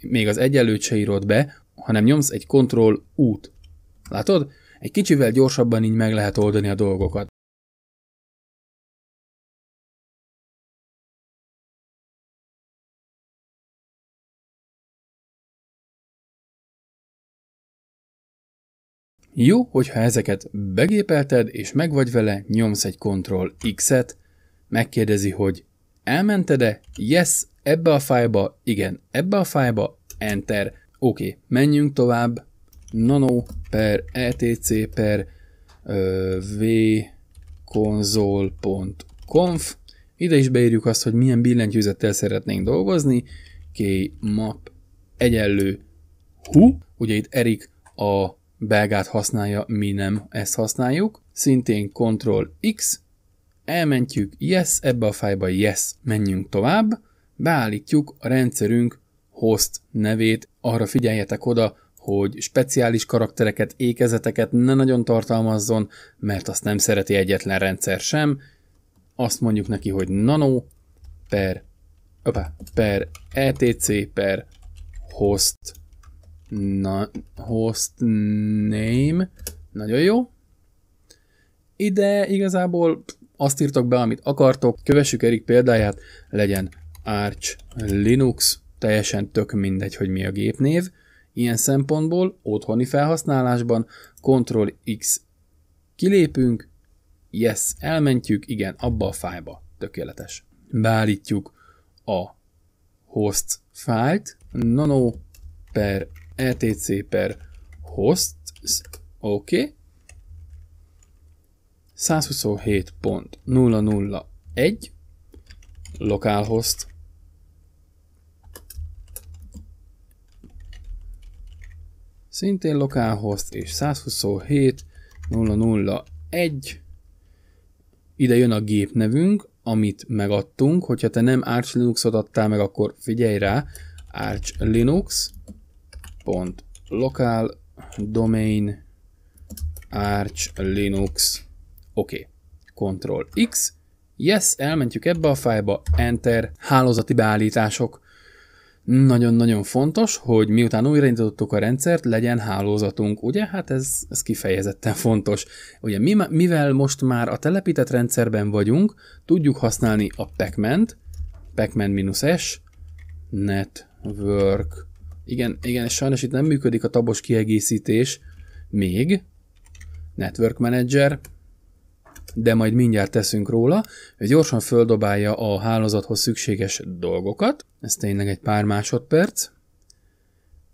még az egyenlőt se írod be, hanem nyomsz egy Ctrl út. Látod? Egy kicsivel gyorsabban így meg lehet oldani a dolgokat. Jó, hogyha ezeket begépelted, és meg vagy vele, nyomsz egy Ctrl-X-et, megkérdezi, hogy elmented-e? Yes, ebbe a fájba, igen, ebbe a fájba, Enter. Oké, okay, menjünk tovább. Nano per etc per ö, v Ide is beírjuk azt, hogy milyen billentyűzettel szeretnénk dolgozni. K map egyenlő hu. Ugye itt Erik a belgát használja, mi nem ezt használjuk. Szintén Ctrl X, elmentjük yes, ebbe a fájba yes, menjünk tovább, beállítjuk a rendszerünk host nevét, arra figyeljetek oda, hogy speciális karaktereket, ékezeteket ne nagyon tartalmazzon, mert azt nem szereti egyetlen rendszer sem. Azt mondjuk neki, hogy nano per, opa, per etc per host Na, host name. Nagyon jó. Ide igazából azt írtok be, amit akartok. Kövessük Erik példáját, legyen Arch Linux, teljesen tök mindegy, hogy mi a gépnév. Ilyen szempontból otthoni felhasználásban Ctrl X kilépünk, yes, elmentjük, igen, abba a fájba. Tökéletes. Beállítjuk a host fájlt, nano per etc per host, oké, okay. 127.001 localhost szintén localhost és 127.001 ide jön a gépnevünk, amit megadtunk, hogyha te nem Arch Linux-ot adtál meg, akkor figyelj rá, Arch Linux pont local domain arch linux oké okay. control x yes elmentjük ebbe a fájba enter hálózati beállítások nagyon-nagyon fontos, hogy miután újraindítottuk a rendszert, legyen hálózatunk, ugye? Hát ez, ez kifejezetten fontos. Ugye mi, mivel most már a telepített rendszerben vagyunk, tudjuk használni a pacman pacman-s, network igen, igen, sajnos itt nem működik a tabos kiegészítés még, Network Manager, de majd mindjárt teszünk róla, hogy gyorsan földobálja a hálózathoz szükséges dolgokat. Ez tényleg egy pár másodperc.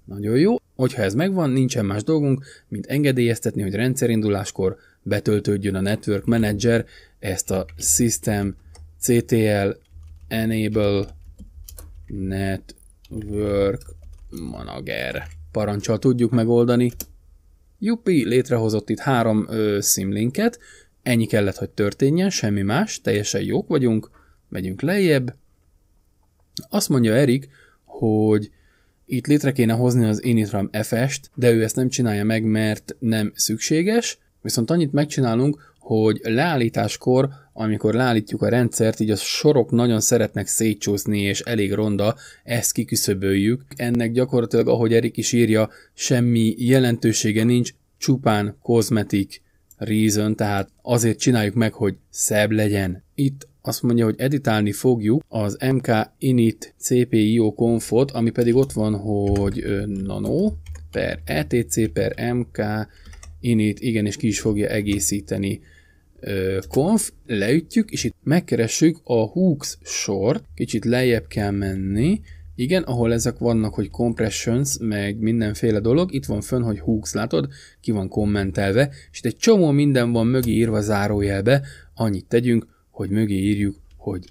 Nagyon jó. Hogyha ez megvan, nincsen más dolgunk, mint engedélyeztetni, hogy rendszerinduláskor betöltődjön a Network Manager ezt a System CTL Enable Network manager parancsal tudjuk megoldani. Jupi létrehozott itt három ö, simlinket, ennyi kellett, hogy történjen, semmi más, teljesen jók vagyunk, megyünk lejjebb. Azt mondja Erik, hogy itt létre kéne hozni az initram FS-t, de ő ezt nem csinálja meg, mert nem szükséges, viszont annyit megcsinálunk, hogy leállításkor, amikor leállítjuk a rendszert, így a sorok nagyon szeretnek szétcsúszni, és elég ronda, ezt kiküszöböljük. Ennek gyakorlatilag, ahogy Erik is írja, semmi jelentősége nincs, csupán kozmetik reason, tehát azért csináljuk meg, hogy szebb legyen. Itt azt mondja, hogy editálni fogjuk az MK init CPIO konfot, ami pedig ott van, hogy nano per ETC per MK init, igen, és ki is fogja egészíteni conf, leütjük, és itt megkeressük a hooks sort, kicsit lejjebb kell menni, igen, ahol ezek vannak, hogy compressions, meg mindenféle dolog, itt van fönn, hogy hooks, látod, ki van kommentelve, és itt egy csomó minden van mögé írva zárójelbe, annyit tegyünk, hogy mögé írjuk, hogy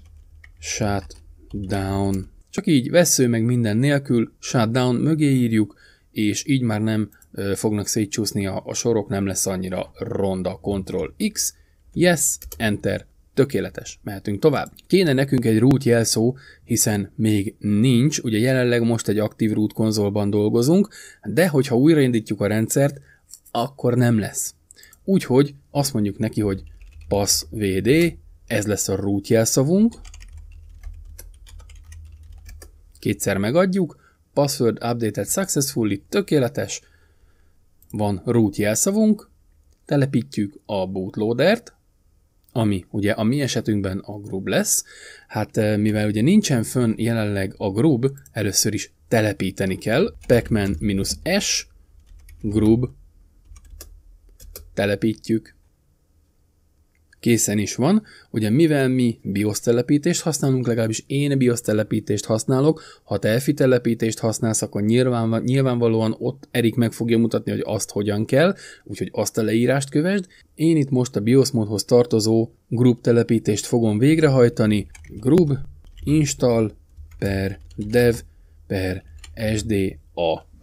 shut down. Csak így vesző meg minden nélkül, shut down mögé írjuk, és így már nem fognak szétcsúszni a, a sorok, nem lesz annyira ronda. Ctrl X, Yes, enter. Tökéletes, mehetünk tovább. Kéne nekünk egy root jelszó, hiszen még nincs, ugye jelenleg most egy aktív root konzolban dolgozunk, de hogyha újraindítjuk a rendszert, akkor nem lesz. Úgyhogy azt mondjuk neki, hogy passvd, ez lesz a root jelszavunk, kétszer megadjuk, password updated successfully, tökéletes, van root jelszavunk, telepítjük a bootloadert, ami ugye a mi esetünkben a grub lesz, hát eh, mivel ugye nincsen fönn jelenleg a grub, először is telepíteni kell, pacman-s grub telepítjük, készen is van. Ugye mivel mi BIOS telepítést használunk, legalábbis én BIOS telepítést használok, ha te EFI telepítést használsz, akkor nyilván, nyilvánvalóan ott Erik meg fogja mutatni, hogy azt hogyan kell, úgyhogy azt a leírást kövesd. Én itt most a BIOS módhoz tartozó group telepítést fogom végrehajtani. Group install per dev per sda.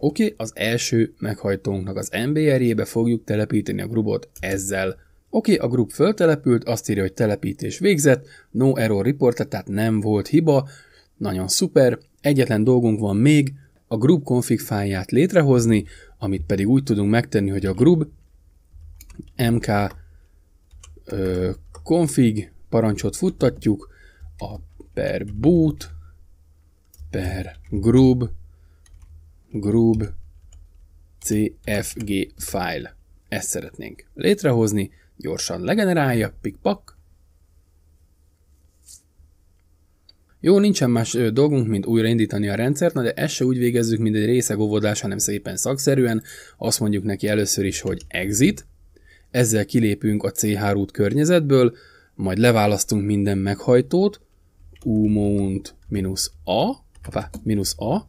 Oké, okay, az első meghajtónknak az MBR-jébe fogjuk telepíteni a grubot ezzel Oké, okay, a grup föltelepült, azt írja, hogy telepítés végzett, no error report, tehát nem volt hiba, nagyon szuper, egyetlen dolgunk van még, a grub config fájját létrehozni, amit pedig úgy tudunk megtenni, hogy a grub mk ö, config parancsot futtatjuk, a per boot per grub grub cfg file. Ezt szeretnénk létrehozni, Gyorsan legenerálja, pikpak. Jó, nincsen más ö, dolgunk, mint újraindítani a rendszert, na de ezt se úgy végezzük, mint egy részeg óvodás, hanem szépen szakszerűen. Azt mondjuk neki először is, hogy exit. Ezzel kilépünk a CH út környezetből, majd leválasztunk minden meghajtót, umount minus a, apá, minus a,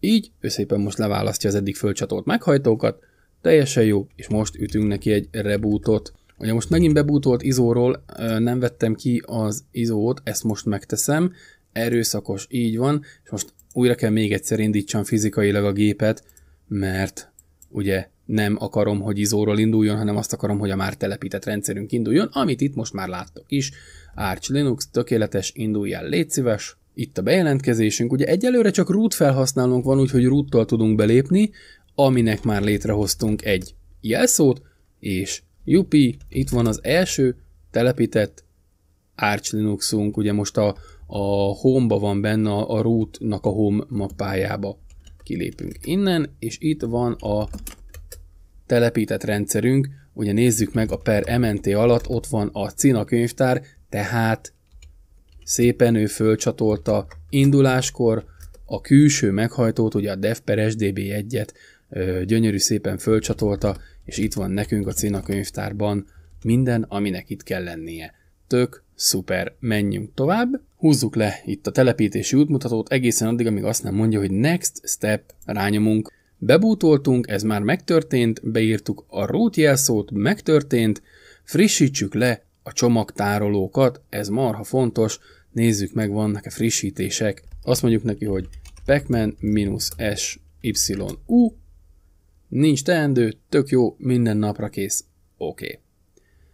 így ő szépen most leválasztja az eddig fölcsatolt meghajtókat, teljesen jó, és most ütünk neki egy rebootot. Ugye most megint bebútolt izóról nem vettem ki az izót, ezt most megteszem, erőszakos, így van, és most újra kell még egyszer indítsam fizikailag a gépet, mert ugye nem akarom, hogy izóról induljon, hanem azt akarom, hogy a már telepített rendszerünk induljon, amit itt most már láttok is. Arch Linux, tökéletes, induljál, légy szíves. Itt a bejelentkezésünk, ugye egyelőre csak root felhasználónk van, úgyhogy root tudunk belépni, aminek már létrehoztunk egy jelszót, és Jupi, itt van az első telepített Arch Linuxunk, ugye most a, a home-ba van benne, a root-nak a home mappájába. Kilépünk innen, és itt van a telepített rendszerünk, ugye nézzük meg a per MNT alatt, ott van a Cina könyvtár, tehát szépen ő fölcsatolta induláskor a külső meghajtót, ugye a devper per SDB1-et gyönyörű szépen fölcsatolta, és itt van nekünk a Cina könyvtárban minden, aminek itt kell lennie. Tök, szuper, menjünk tovább, húzzuk le itt a telepítési útmutatót egészen addig, amíg azt nem mondja, hogy next step, rányomunk. Bebútoltunk, ez már megtörtént, beírtuk a root jelszót, megtörtént, frissítsük le a csomagtárolókat, ez marha fontos, nézzük meg, vannak-e frissítések. Azt mondjuk neki, hogy pacman u Nincs teendő, tök jó, minden napra kész. Oké. Okay.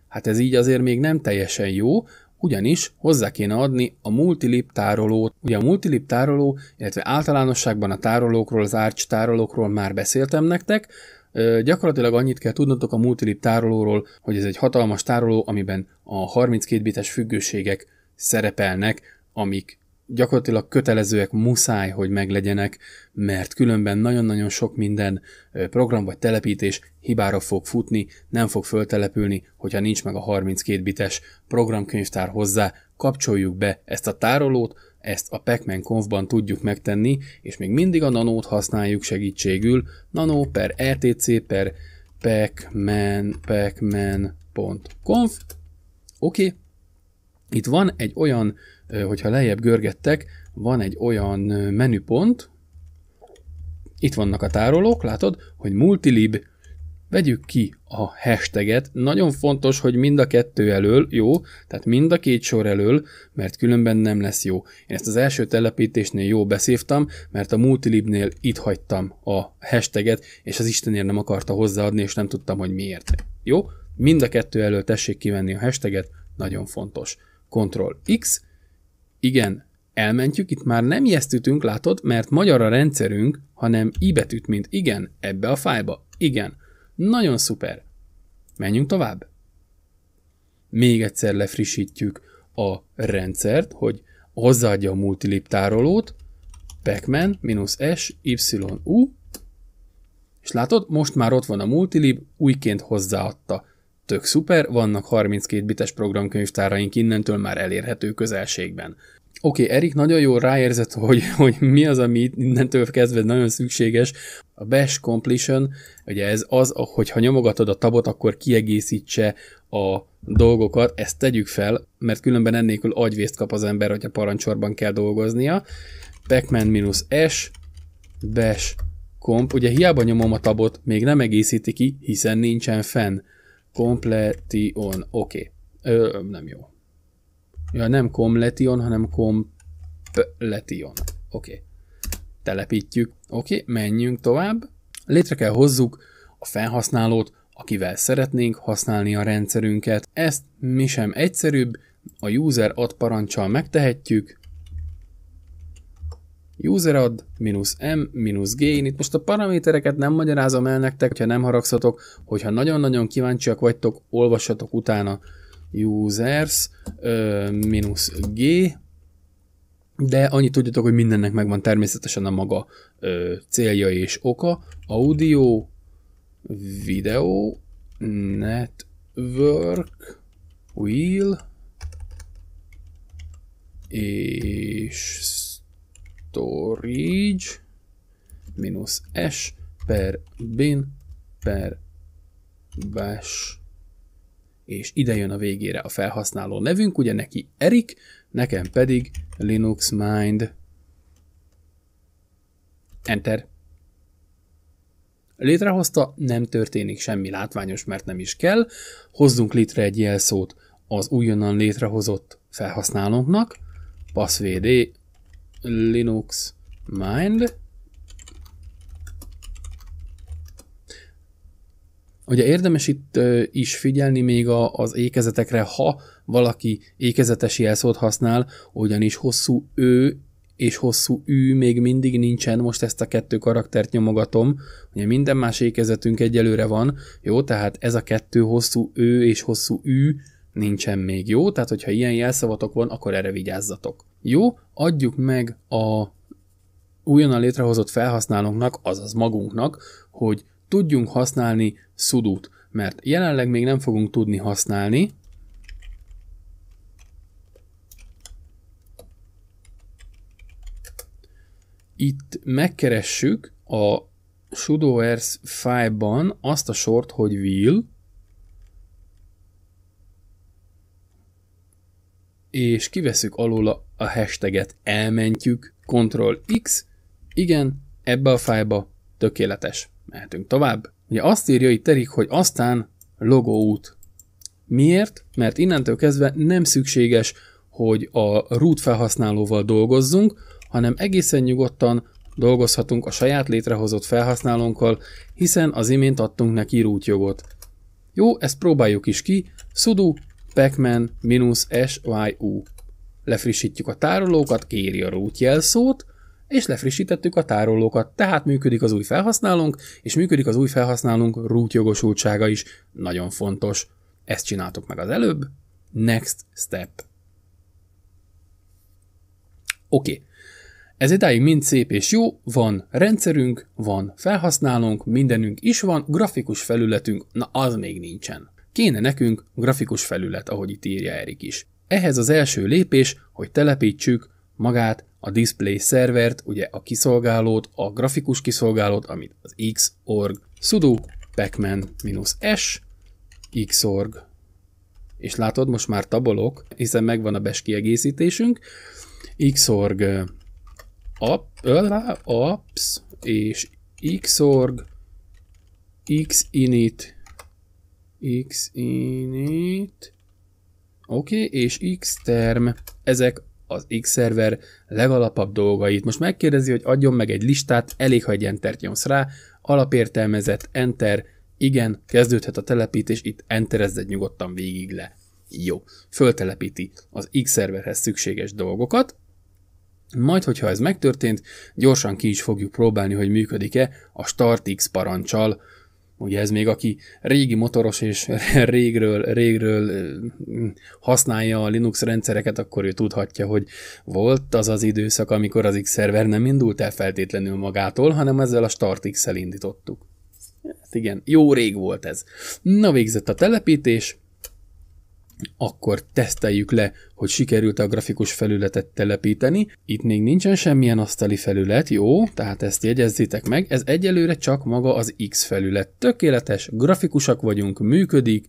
Hát ez így azért még nem teljesen jó, ugyanis hozzá kéne adni a multilip tárolót. Ugye a multilip tároló, illetve általánosságban a tárolókról, az árcs tárolókról már beszéltem nektek, Gyakorlatilag annyit kell tudnotok a multilip tárolóról, hogy ez egy hatalmas tároló, amiben a 32 bites függőségek szerepelnek, amik gyakorlatilag kötelezőek, muszáj, hogy meglegyenek, mert különben nagyon-nagyon sok minden program vagy telepítés hibára fog futni, nem fog föltelepülni, hogyha nincs meg a 32 bites programkönyvtár hozzá, kapcsoljuk be ezt a tárolót, ezt a Pacman konfban tudjuk megtenni, és még mindig a nanót használjuk segítségül, nano per rtc e per pacman, pacman.conf, oké, okay. itt van egy olyan hogyha lejjebb görgettek, van egy olyan menüpont, itt vannak a tárolók, látod, hogy multilib, vegyük ki a hashtaget, nagyon fontos, hogy mind a kettő elől jó, tehát mind a két sor elől, mert különben nem lesz jó. Én ezt az első telepítésnél jó beszívtam, mert a multilibnél itt hagytam a hashtaget, és az Istenért nem akarta hozzáadni, és nem tudtam, hogy miért. Jó? Mind a kettő elől tessék kivenni a hashtaget, nagyon fontos. Ctrl X, igen, elmentjük, itt már nem jesztütünk, látod, mert magyar a rendszerünk, hanem i betűt, mint igen, ebbe a fájba. Igen. Nagyon szuper. Menjünk tovább. Még egyszer lefrissítjük a rendszert, hogy hozzáadja a multilip tárolót, pacman s y u és látod, most már ott van a multilib, újként hozzáadta. Tök szuper, vannak 32 bites programkönyvtáraink innentől már elérhető közelségben. Oké, okay, Erik nagyon jól ráérzett, hogy, hogy mi az, ami innentől kezdve nagyon szükséges. A bash completion, ugye ez az, hogyha nyomogatod a tabot, akkor kiegészítse a dolgokat, ezt tegyük fel, mert különben ennélkül agyvészt kap az ember, hogyha parancsorban kell dolgoznia. Pacman S, bash comp, ugye hiába nyomom a tabot, még nem egészíti ki, hiszen nincsen fenn. Completion. Oké. Okay. Nem jó. Ja, nem completion, hanem completion. Oké. Okay. Telepítjük. Oké, okay, menjünk tovább. Létre kell hozzuk a felhasználót, akivel szeretnénk használni a rendszerünket. Ezt mi sem egyszerűbb, a user ad parancsal megtehetjük, userad, minusz m, minusz gain. Itt most a paramétereket nem magyarázom el nektek, hogyha nem haragszatok, hogyha nagyon-nagyon kíváncsiak vagytok, olvassatok utána users minusz g, de annyit tudjatok, hogy mindennek megvan természetesen a maga ö, célja és oka. Audio, video, network, wheel, és bridge minusz s per bin per bash és ide jön a végére a felhasználó nevünk, ugye neki Erik, nekem pedig Linux Mind. Enter. Létrehozta, nem történik semmi látványos, mert nem is kell. Hozzunk létre egy jelszót az újonnan létrehozott felhasználónknak. Passvd Linux Mind. Ugye érdemes itt ö, is figyelni még a, az ékezetekre, ha valaki ékezetes jelszót használ, ugyanis hosszú ő és hosszú ű még mindig nincsen, most ezt a kettő karaktert nyomogatom, ugye minden más ékezetünk egyelőre van, jó, tehát ez a kettő hosszú ő és hosszú ű nincsen még, jó? Tehát, hogyha ilyen jelszavatok van, akkor erre vigyázzatok. Jó, adjuk meg a újonnan létrehozott felhasználónknak, azaz magunknak, hogy tudjunk használni sudut, mert jelenleg még nem fogunk tudni használni, itt megkeressük a sudoers fájban azt a sort, hogy will, és kiveszük alóla a hashtaget, elmentjük, Ctrl X, igen, ebbe a fájba tökéletes. Mehetünk tovább. Ugye azt írja itt Erik, hogy aztán út. Miért? Mert innentől kezdve nem szükséges, hogy a root felhasználóval dolgozzunk, hanem egészen nyugodtan dolgozhatunk a saját létrehozott felhasználónkkal, hiszen az imént adtunk neki root jogot. Jó, ezt próbáljuk is ki. sudo pacman-syu. Lefrissítjük a tárolókat, kéri a root jelszót, és lefrissítettük a tárolókat, tehát működik az új felhasználónk, és működik az új felhasználónk root jogosultsága is. Nagyon fontos. Ezt csináltok meg az előbb. Next step. Oké. Okay. Ez idáig mind szép és jó, van rendszerünk, van felhasználónk, mindenünk is van, grafikus felületünk, na az még nincsen. Kéne nekünk grafikus felület, ahogy itt írja Erik is. Ehhez az első lépés, hogy telepítsük magát, a display szervert, ugye a kiszolgálót, a grafikus kiszolgálót, amit az xorg sudo pacman-s xorg és látod, most már tabolok, hiszen megvan a best kiegészítésünk, xorg app, apps és xorg xinit xinit oké, okay, és xterm, ezek az X-szerver legalapabb dolgait. Most megkérdezi, hogy adjon meg egy listát, elég, ha egy entert nyomsz rá, alapértelmezett, enter, igen, kezdődhet a telepítés, itt enterezzed nyugodtan végig le. Jó. Föltelepíti az X-szerverhez szükséges dolgokat, majd, hogyha ez megtörtént, gyorsan ki is fogjuk próbálni, hogy működik-e a StartX parancsal, Ugye ez még aki régi motoros és régről, régről használja a Linux rendszereket, akkor ő tudhatja, hogy volt az az időszak, amikor az X-szerver nem indult el feltétlenül magától, hanem ezzel a Start X-el indítottuk. Hát igen, jó rég volt ez. Na végzett a telepítés, akkor teszteljük le, hogy sikerült a grafikus felületet telepíteni. Itt még nincsen semmilyen asztali felület, jó, tehát ezt jegyezzétek meg, ez egyelőre csak maga az X felület. Tökéletes, grafikusak vagyunk, működik,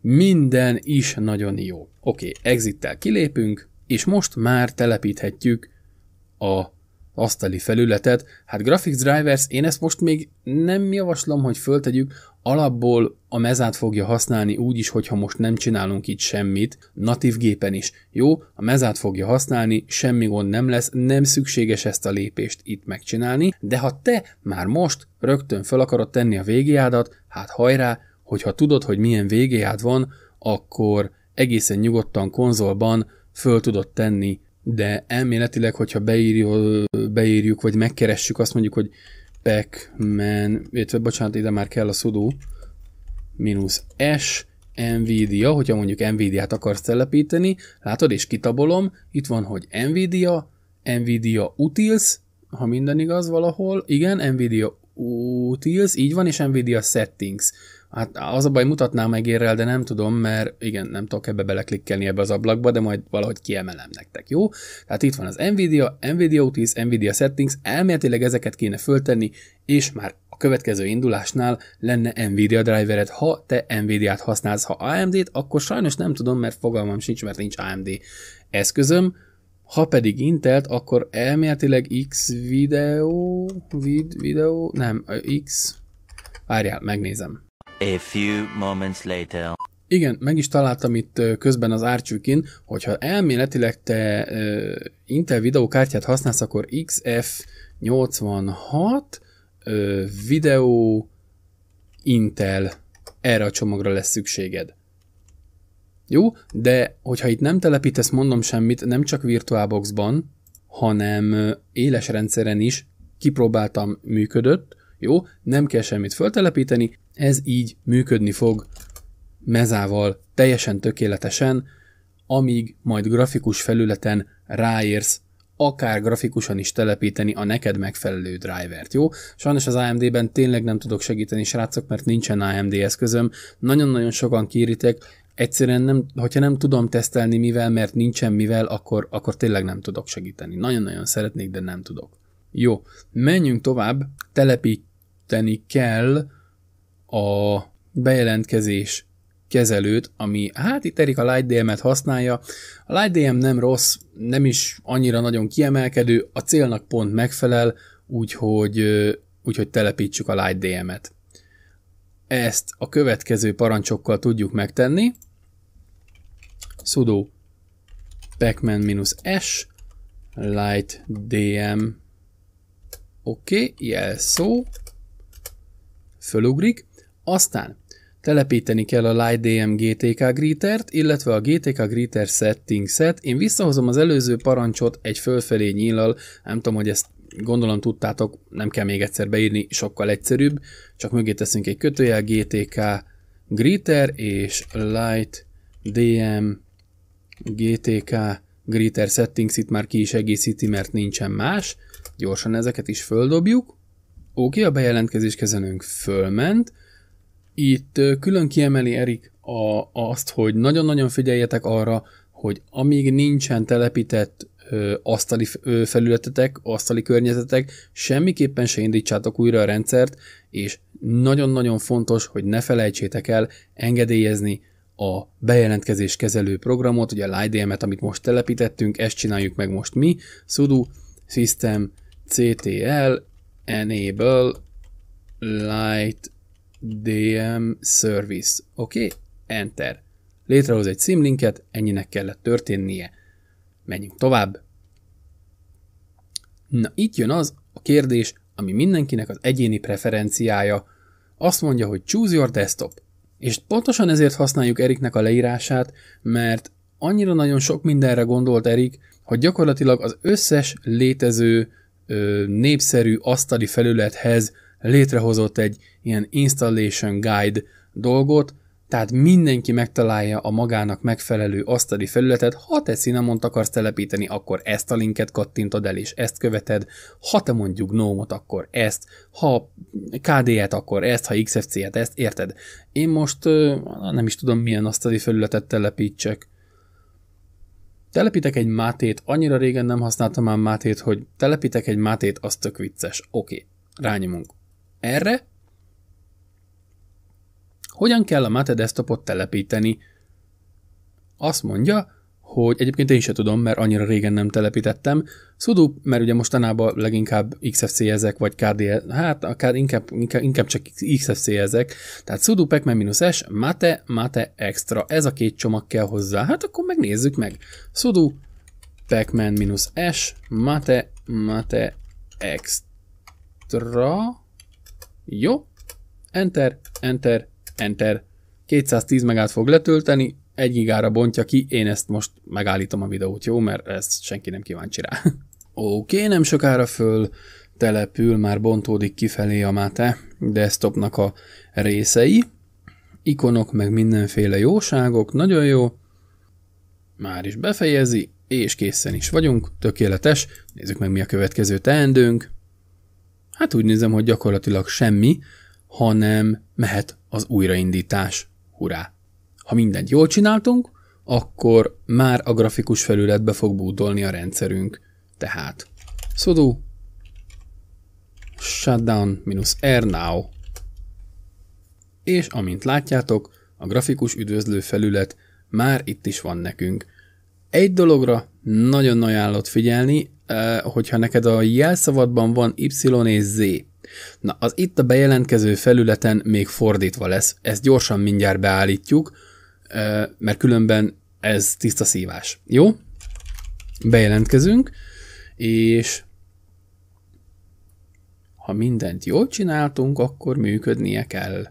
minden is nagyon jó. Oké, okay, exittel kilépünk, és most már telepíthetjük a asztali felületet. Hát Graphics Drivers, én ezt most még nem javaslom, hogy föltegyük, alapból a mezát fogja használni úgy is, hogyha most nem csinálunk itt semmit, natív gépen is. Jó, a mezát fogja használni, semmi gond nem lesz, nem szükséges ezt a lépést itt megcsinálni, de ha te már most rögtön fel akarod tenni a végéádat, hát hajrá, hogyha tudod, hogy milyen végéád van, akkor egészen nyugodtan konzolban föl tudod tenni de elméletileg, hogyha beírjol, beírjuk, vagy megkeressük, azt mondjuk, hogy Pac-Man, illetve bocsánat, ide már kell a sudo, minusz S, Nvidia, hogyha mondjuk Nvidia-t akarsz telepíteni, látod, és kitabolom, itt van, hogy Nvidia, Nvidia Utils, ha minden igaz valahol, igen, Nvidia Utils, így van, és Nvidia Settings Hát az a baj, mutatnám érrel, de nem tudom, mert igen, nem tudok ebbe beleklikkelni ebbe az ablakba, de majd valahogy kiemelem nektek, jó? Tehát itt van az NVIDIA, NVIDIA Otis, NVIDIA Settings, elméletileg ezeket kéne föltenni, és már a következő indulásnál lenne NVIDIA drivered, ha te NVIDIA-t használsz, ha AMD-t, akkor sajnos nem tudom, mert fogalmam sincs, mert nincs AMD eszközöm, ha pedig Intelt, akkor elméletileg X videó, vid, videó, nem, X, várjál, megnézem a few moments later. Igen, meg is találtam itt közben az árcsükin, hogyha elméletileg te Intel videókártyát használsz, akkor XF86 videó Intel erre a csomagra lesz szükséged. Jó, de hogyha itt nem telepítesz, mondom semmit, nem csak VirtualBox-ban, hanem éles rendszeren is kipróbáltam, működött, jó, nem kell semmit föltelepíteni, ez így működni fog mezával teljesen tökéletesen, amíg majd grafikus felületen ráérsz akár grafikusan is telepíteni a neked megfelelő drivert, jó? Sajnos az AMD-ben tényleg nem tudok segíteni, srácok, mert nincsen AMD eszközöm. Nagyon-nagyon sokan kéritek, egyszerűen nem, hogyha nem tudom tesztelni mivel, mert nincsen mivel, akkor, akkor tényleg nem tudok segíteni. Nagyon-nagyon szeretnék, de nem tudok. Jó, menjünk tovább, telepíteni kell a bejelentkezés kezelőt, ami hát itt Erik a LightDM-et használja. A LightDM nem rossz, nem is annyira nagyon kiemelkedő, a célnak pont megfelel, úgyhogy, úgyhogy telepítsük a LightDM-et. Ezt a következő parancsokkal tudjuk megtenni. sudo pacman-s lightdm oké, okay, jelszó fölugrik, aztán telepíteni kell a LightDM GTK greetert, illetve a GTK greeter settingset. Én visszahozom az előző parancsot egy fölfelé nyílal, nem tudom, hogy ezt gondolom tudtátok, nem kell még egyszer beírni, sokkal egyszerűbb, csak mögé teszünk egy kötőjel GTK greeter és light dm GTK greeter settings itt már ki is egészíti, mert nincsen más. Gyorsan ezeket is földobjuk. Oké, okay, a bejelentkezés kezelőnk fölment, itt külön kiemeli Erik a, azt, hogy nagyon-nagyon figyeljetek arra, hogy amíg nincsen telepített ö, asztali ö, felületetek, asztali környezetek, semmiképpen se indítsátok újra a rendszert, és nagyon-nagyon fontos, hogy ne felejtsétek el engedélyezni a bejelentkezés kezelő programot, ugye a lightdm et amit most telepítettünk, ezt csináljuk meg most mi, sudo system ctl enable light DM service. Oké? Okay? Enter. Létrehoz egy címlinket, ennyinek kellett történnie. Menjünk tovább. Na itt jön az a kérdés, ami mindenkinek az egyéni preferenciája. Azt mondja, hogy choose your desktop. És pontosan ezért használjuk Eriknek a leírását, mert annyira nagyon sok mindenre gondolt Erik, hogy gyakorlatilag az összes létező ö, népszerű asztali felülethez létrehozott egy ilyen installation guide dolgot, tehát mindenki megtalálja a magának megfelelő asztali felületet, ha te cinnamont akarsz telepíteni, akkor ezt a linket kattintod el és ezt követed, ha te mondjuk gnómot, akkor ezt, ha KD-et, akkor ezt, ha XFC-et, ezt, érted? Én most nem is tudom milyen asztali felületet telepítsek. Telepítek egy mátét, annyira régen nem használtam már mátét, hogy telepítek egy mátét, az tök vicces. Oké, okay, rányomunk. Erre hogyan kell a Mate desktopot telepíteni? Azt mondja, hogy egyébként én se tudom, mert annyira régen nem telepítettem. Sudo, mert ugye mostanában leginkább XFC ezek, vagy KDL, hát akár inkább, inkább, inkább csak XFC ezek. Tehát sudo pacman-s, mate, mate extra. Ez a két csomag kell hozzá. Hát akkor megnézzük meg. sudo pacman-s, mate, mate extra. Jó. Enter, enter, enter. 210 megát fog letölteni, 1 gigára bontja ki, én ezt most megállítom a videót, jó? Mert ezt senki nem kíváncsi rá. Oké, okay, nem sokára föl települ, már bontódik kifelé a Mate desktopnak a részei. Ikonok, meg mindenféle jóságok, nagyon jó. Már is befejezi, és készen is vagyunk, tökéletes. Nézzük meg, mi a következő teendőnk. Hát úgy nézem, hogy gyakorlatilag semmi, hanem mehet az újraindítás. Hurrá! Ha mindent jól csináltunk, akkor már a grafikus felületbe fog bútolni a rendszerünk. Tehát sudo shutdown-r now. És amint látjátok, a grafikus üdvözlő felület már itt is van nekünk. Egy dologra nagyon ajánlott figyelni, hogyha neked a jelszavadban van Y és Z. Na, az itt a bejelentkező felületen még fordítva lesz. Ezt gyorsan mindjárt beállítjuk, mert különben ez tiszta szívás. Jó? Bejelentkezünk, és ha mindent jól csináltunk, akkor működnie kell.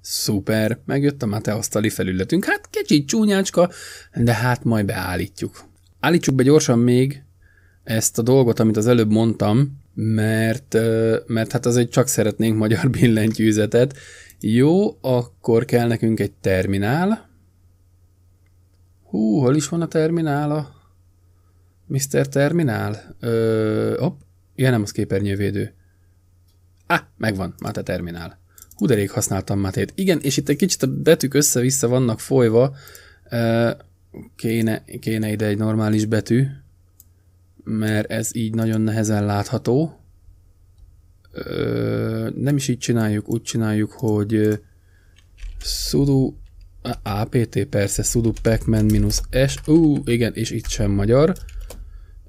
Szuper, megjött a Mateasztali felületünk. Hát kicsit csúnyácska, de hát majd beállítjuk. Állítsuk be gyorsan még ezt a dolgot, amit az előbb mondtam, mert, mert hát egy csak szeretnénk magyar billentyűzetet. Jó, akkor kell nekünk egy terminál. Hú, hol is van a terminál a Mr. Terminál? Ö, op, ja nem, az képernyővédő. Á, ah, megvan, már a terminál. Hú, de rég használtam Matét. Igen, és itt egy kicsit a betűk össze-vissza vannak folyva. Ö, kéne, kéne ide egy normális betű mert ez így nagyon nehezen látható. Ö, nem is így csináljuk, úgy csináljuk, hogy sudo apt persze, sudo pacman minus s, ú, igen, és itt sem magyar.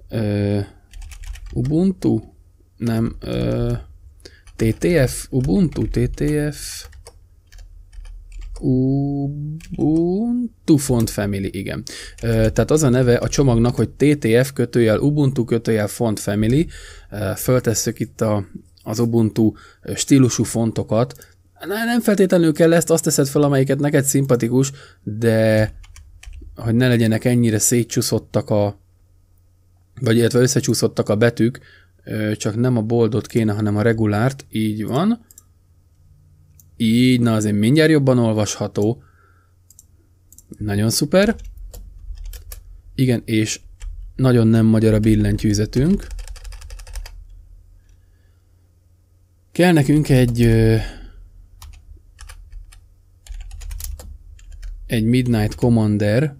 Ö, Ubuntu? Nem. Ö, TTF? Ubuntu? TTF? Ubuntu Font Family, igen. Tehát az a neve a csomagnak, hogy TTF kötőjel Ubuntu kötőjel Font Family. Föltesszük itt a, az Ubuntu stílusú fontokat. Nem feltétlenül kell ezt, azt teszed fel, amelyiket neked szimpatikus, de hogy ne legyenek ennyire szétcsúszottak a, vagy illetve összecsúszottak a betűk, csak nem a boldot kéne, hanem a regulárt, így van. Így, na azért mindjárt jobban olvasható. Nagyon szuper. Igen, és nagyon nem magyar a billentyűzetünk. Kell nekünk egy egy Midnight Commander.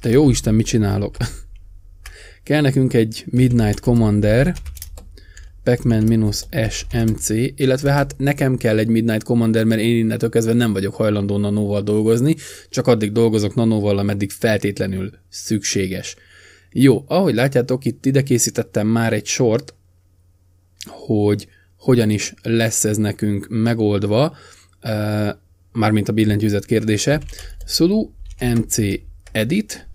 Te jó Isten, mit csinálok? Kell nekünk egy Midnight Commander. Pacman man SMC, illetve hát nekem kell egy Midnight Commander, mert én innentől kezdve nem vagyok hajlandó nanóval dolgozni, csak addig dolgozok nanóval, ameddig feltétlenül szükséges. Jó, ahogy látjátok, itt ide készítettem már egy sort, hogy hogyan is lesz ez nekünk megoldva, mármint a billentyűzet kérdése. Sudo MC edit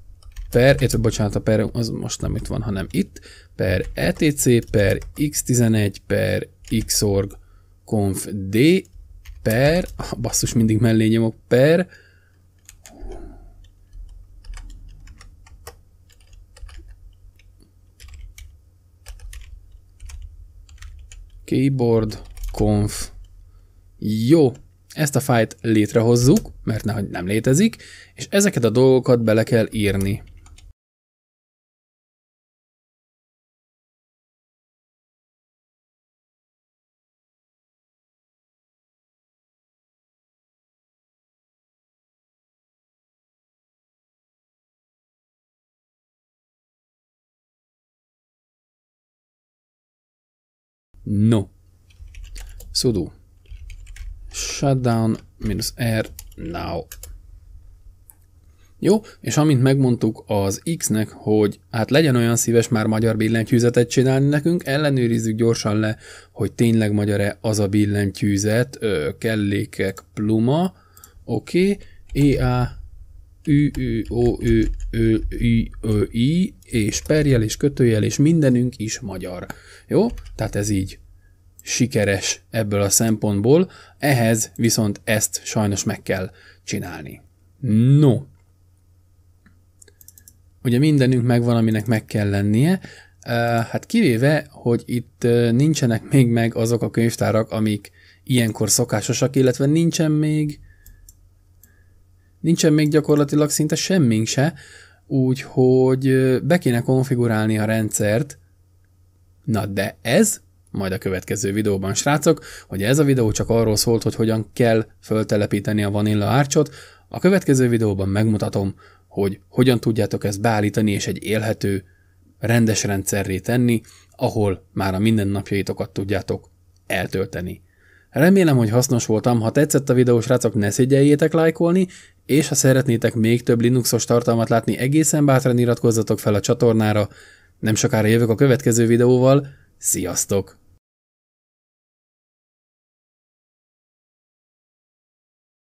per, illetve bocsánat, a per az most nem itt van, hanem itt, per etc per x11 per xorg conf d per, ah, basszus mindig mellé nyomok, per keyboard conf jó, ezt a fájt létrehozzuk, mert nehogy nem létezik, és ezeket a dolgokat bele kell írni. No. sudo shutdown minus r now. Jó, és amint megmondtuk az X-nek, hogy hát legyen olyan szíves már magyar billentyűzetet csinálni nekünk, ellenőrizzük gyorsan le, hogy tényleg magyar-e az a billentyűzet, ö, kellékek pluma, oké, okay. E EA ü, ü, o, ü, ö, ü, ö, i, és perjel, és kötőjel, és mindenünk is magyar. Jó? Tehát ez így sikeres ebből a szempontból, ehhez viszont ezt sajnos meg kell csinálni. No. Ugye mindenünk megvan, aminek meg kell lennie, hát kivéve, hogy itt nincsenek még meg azok a könyvtárak, amik ilyenkor szokásosak, illetve nincsen még nincsen még gyakorlatilag szinte semmink se, úgyhogy be kéne konfigurálni a rendszert. Na de ez majd a következő videóban, srácok, hogy ez a videó csak arról szólt, hogy hogyan kell föltelepíteni a Vanilla árcsot, a következő videóban megmutatom, hogy hogyan tudjátok ezt beállítani és egy élhető, rendes rendszerré tenni, ahol már a mindennapjaitokat tudjátok eltölteni. Remélem, hogy hasznos voltam, ha tetszett a videó, srácok, ne szégyeljétek lájkolni, és ha szeretnétek még több Linuxos tartalmat látni, egészen bátran iratkozzatok fel a csatornára. Nem sokára jövök a következő videóval. Sziasztok!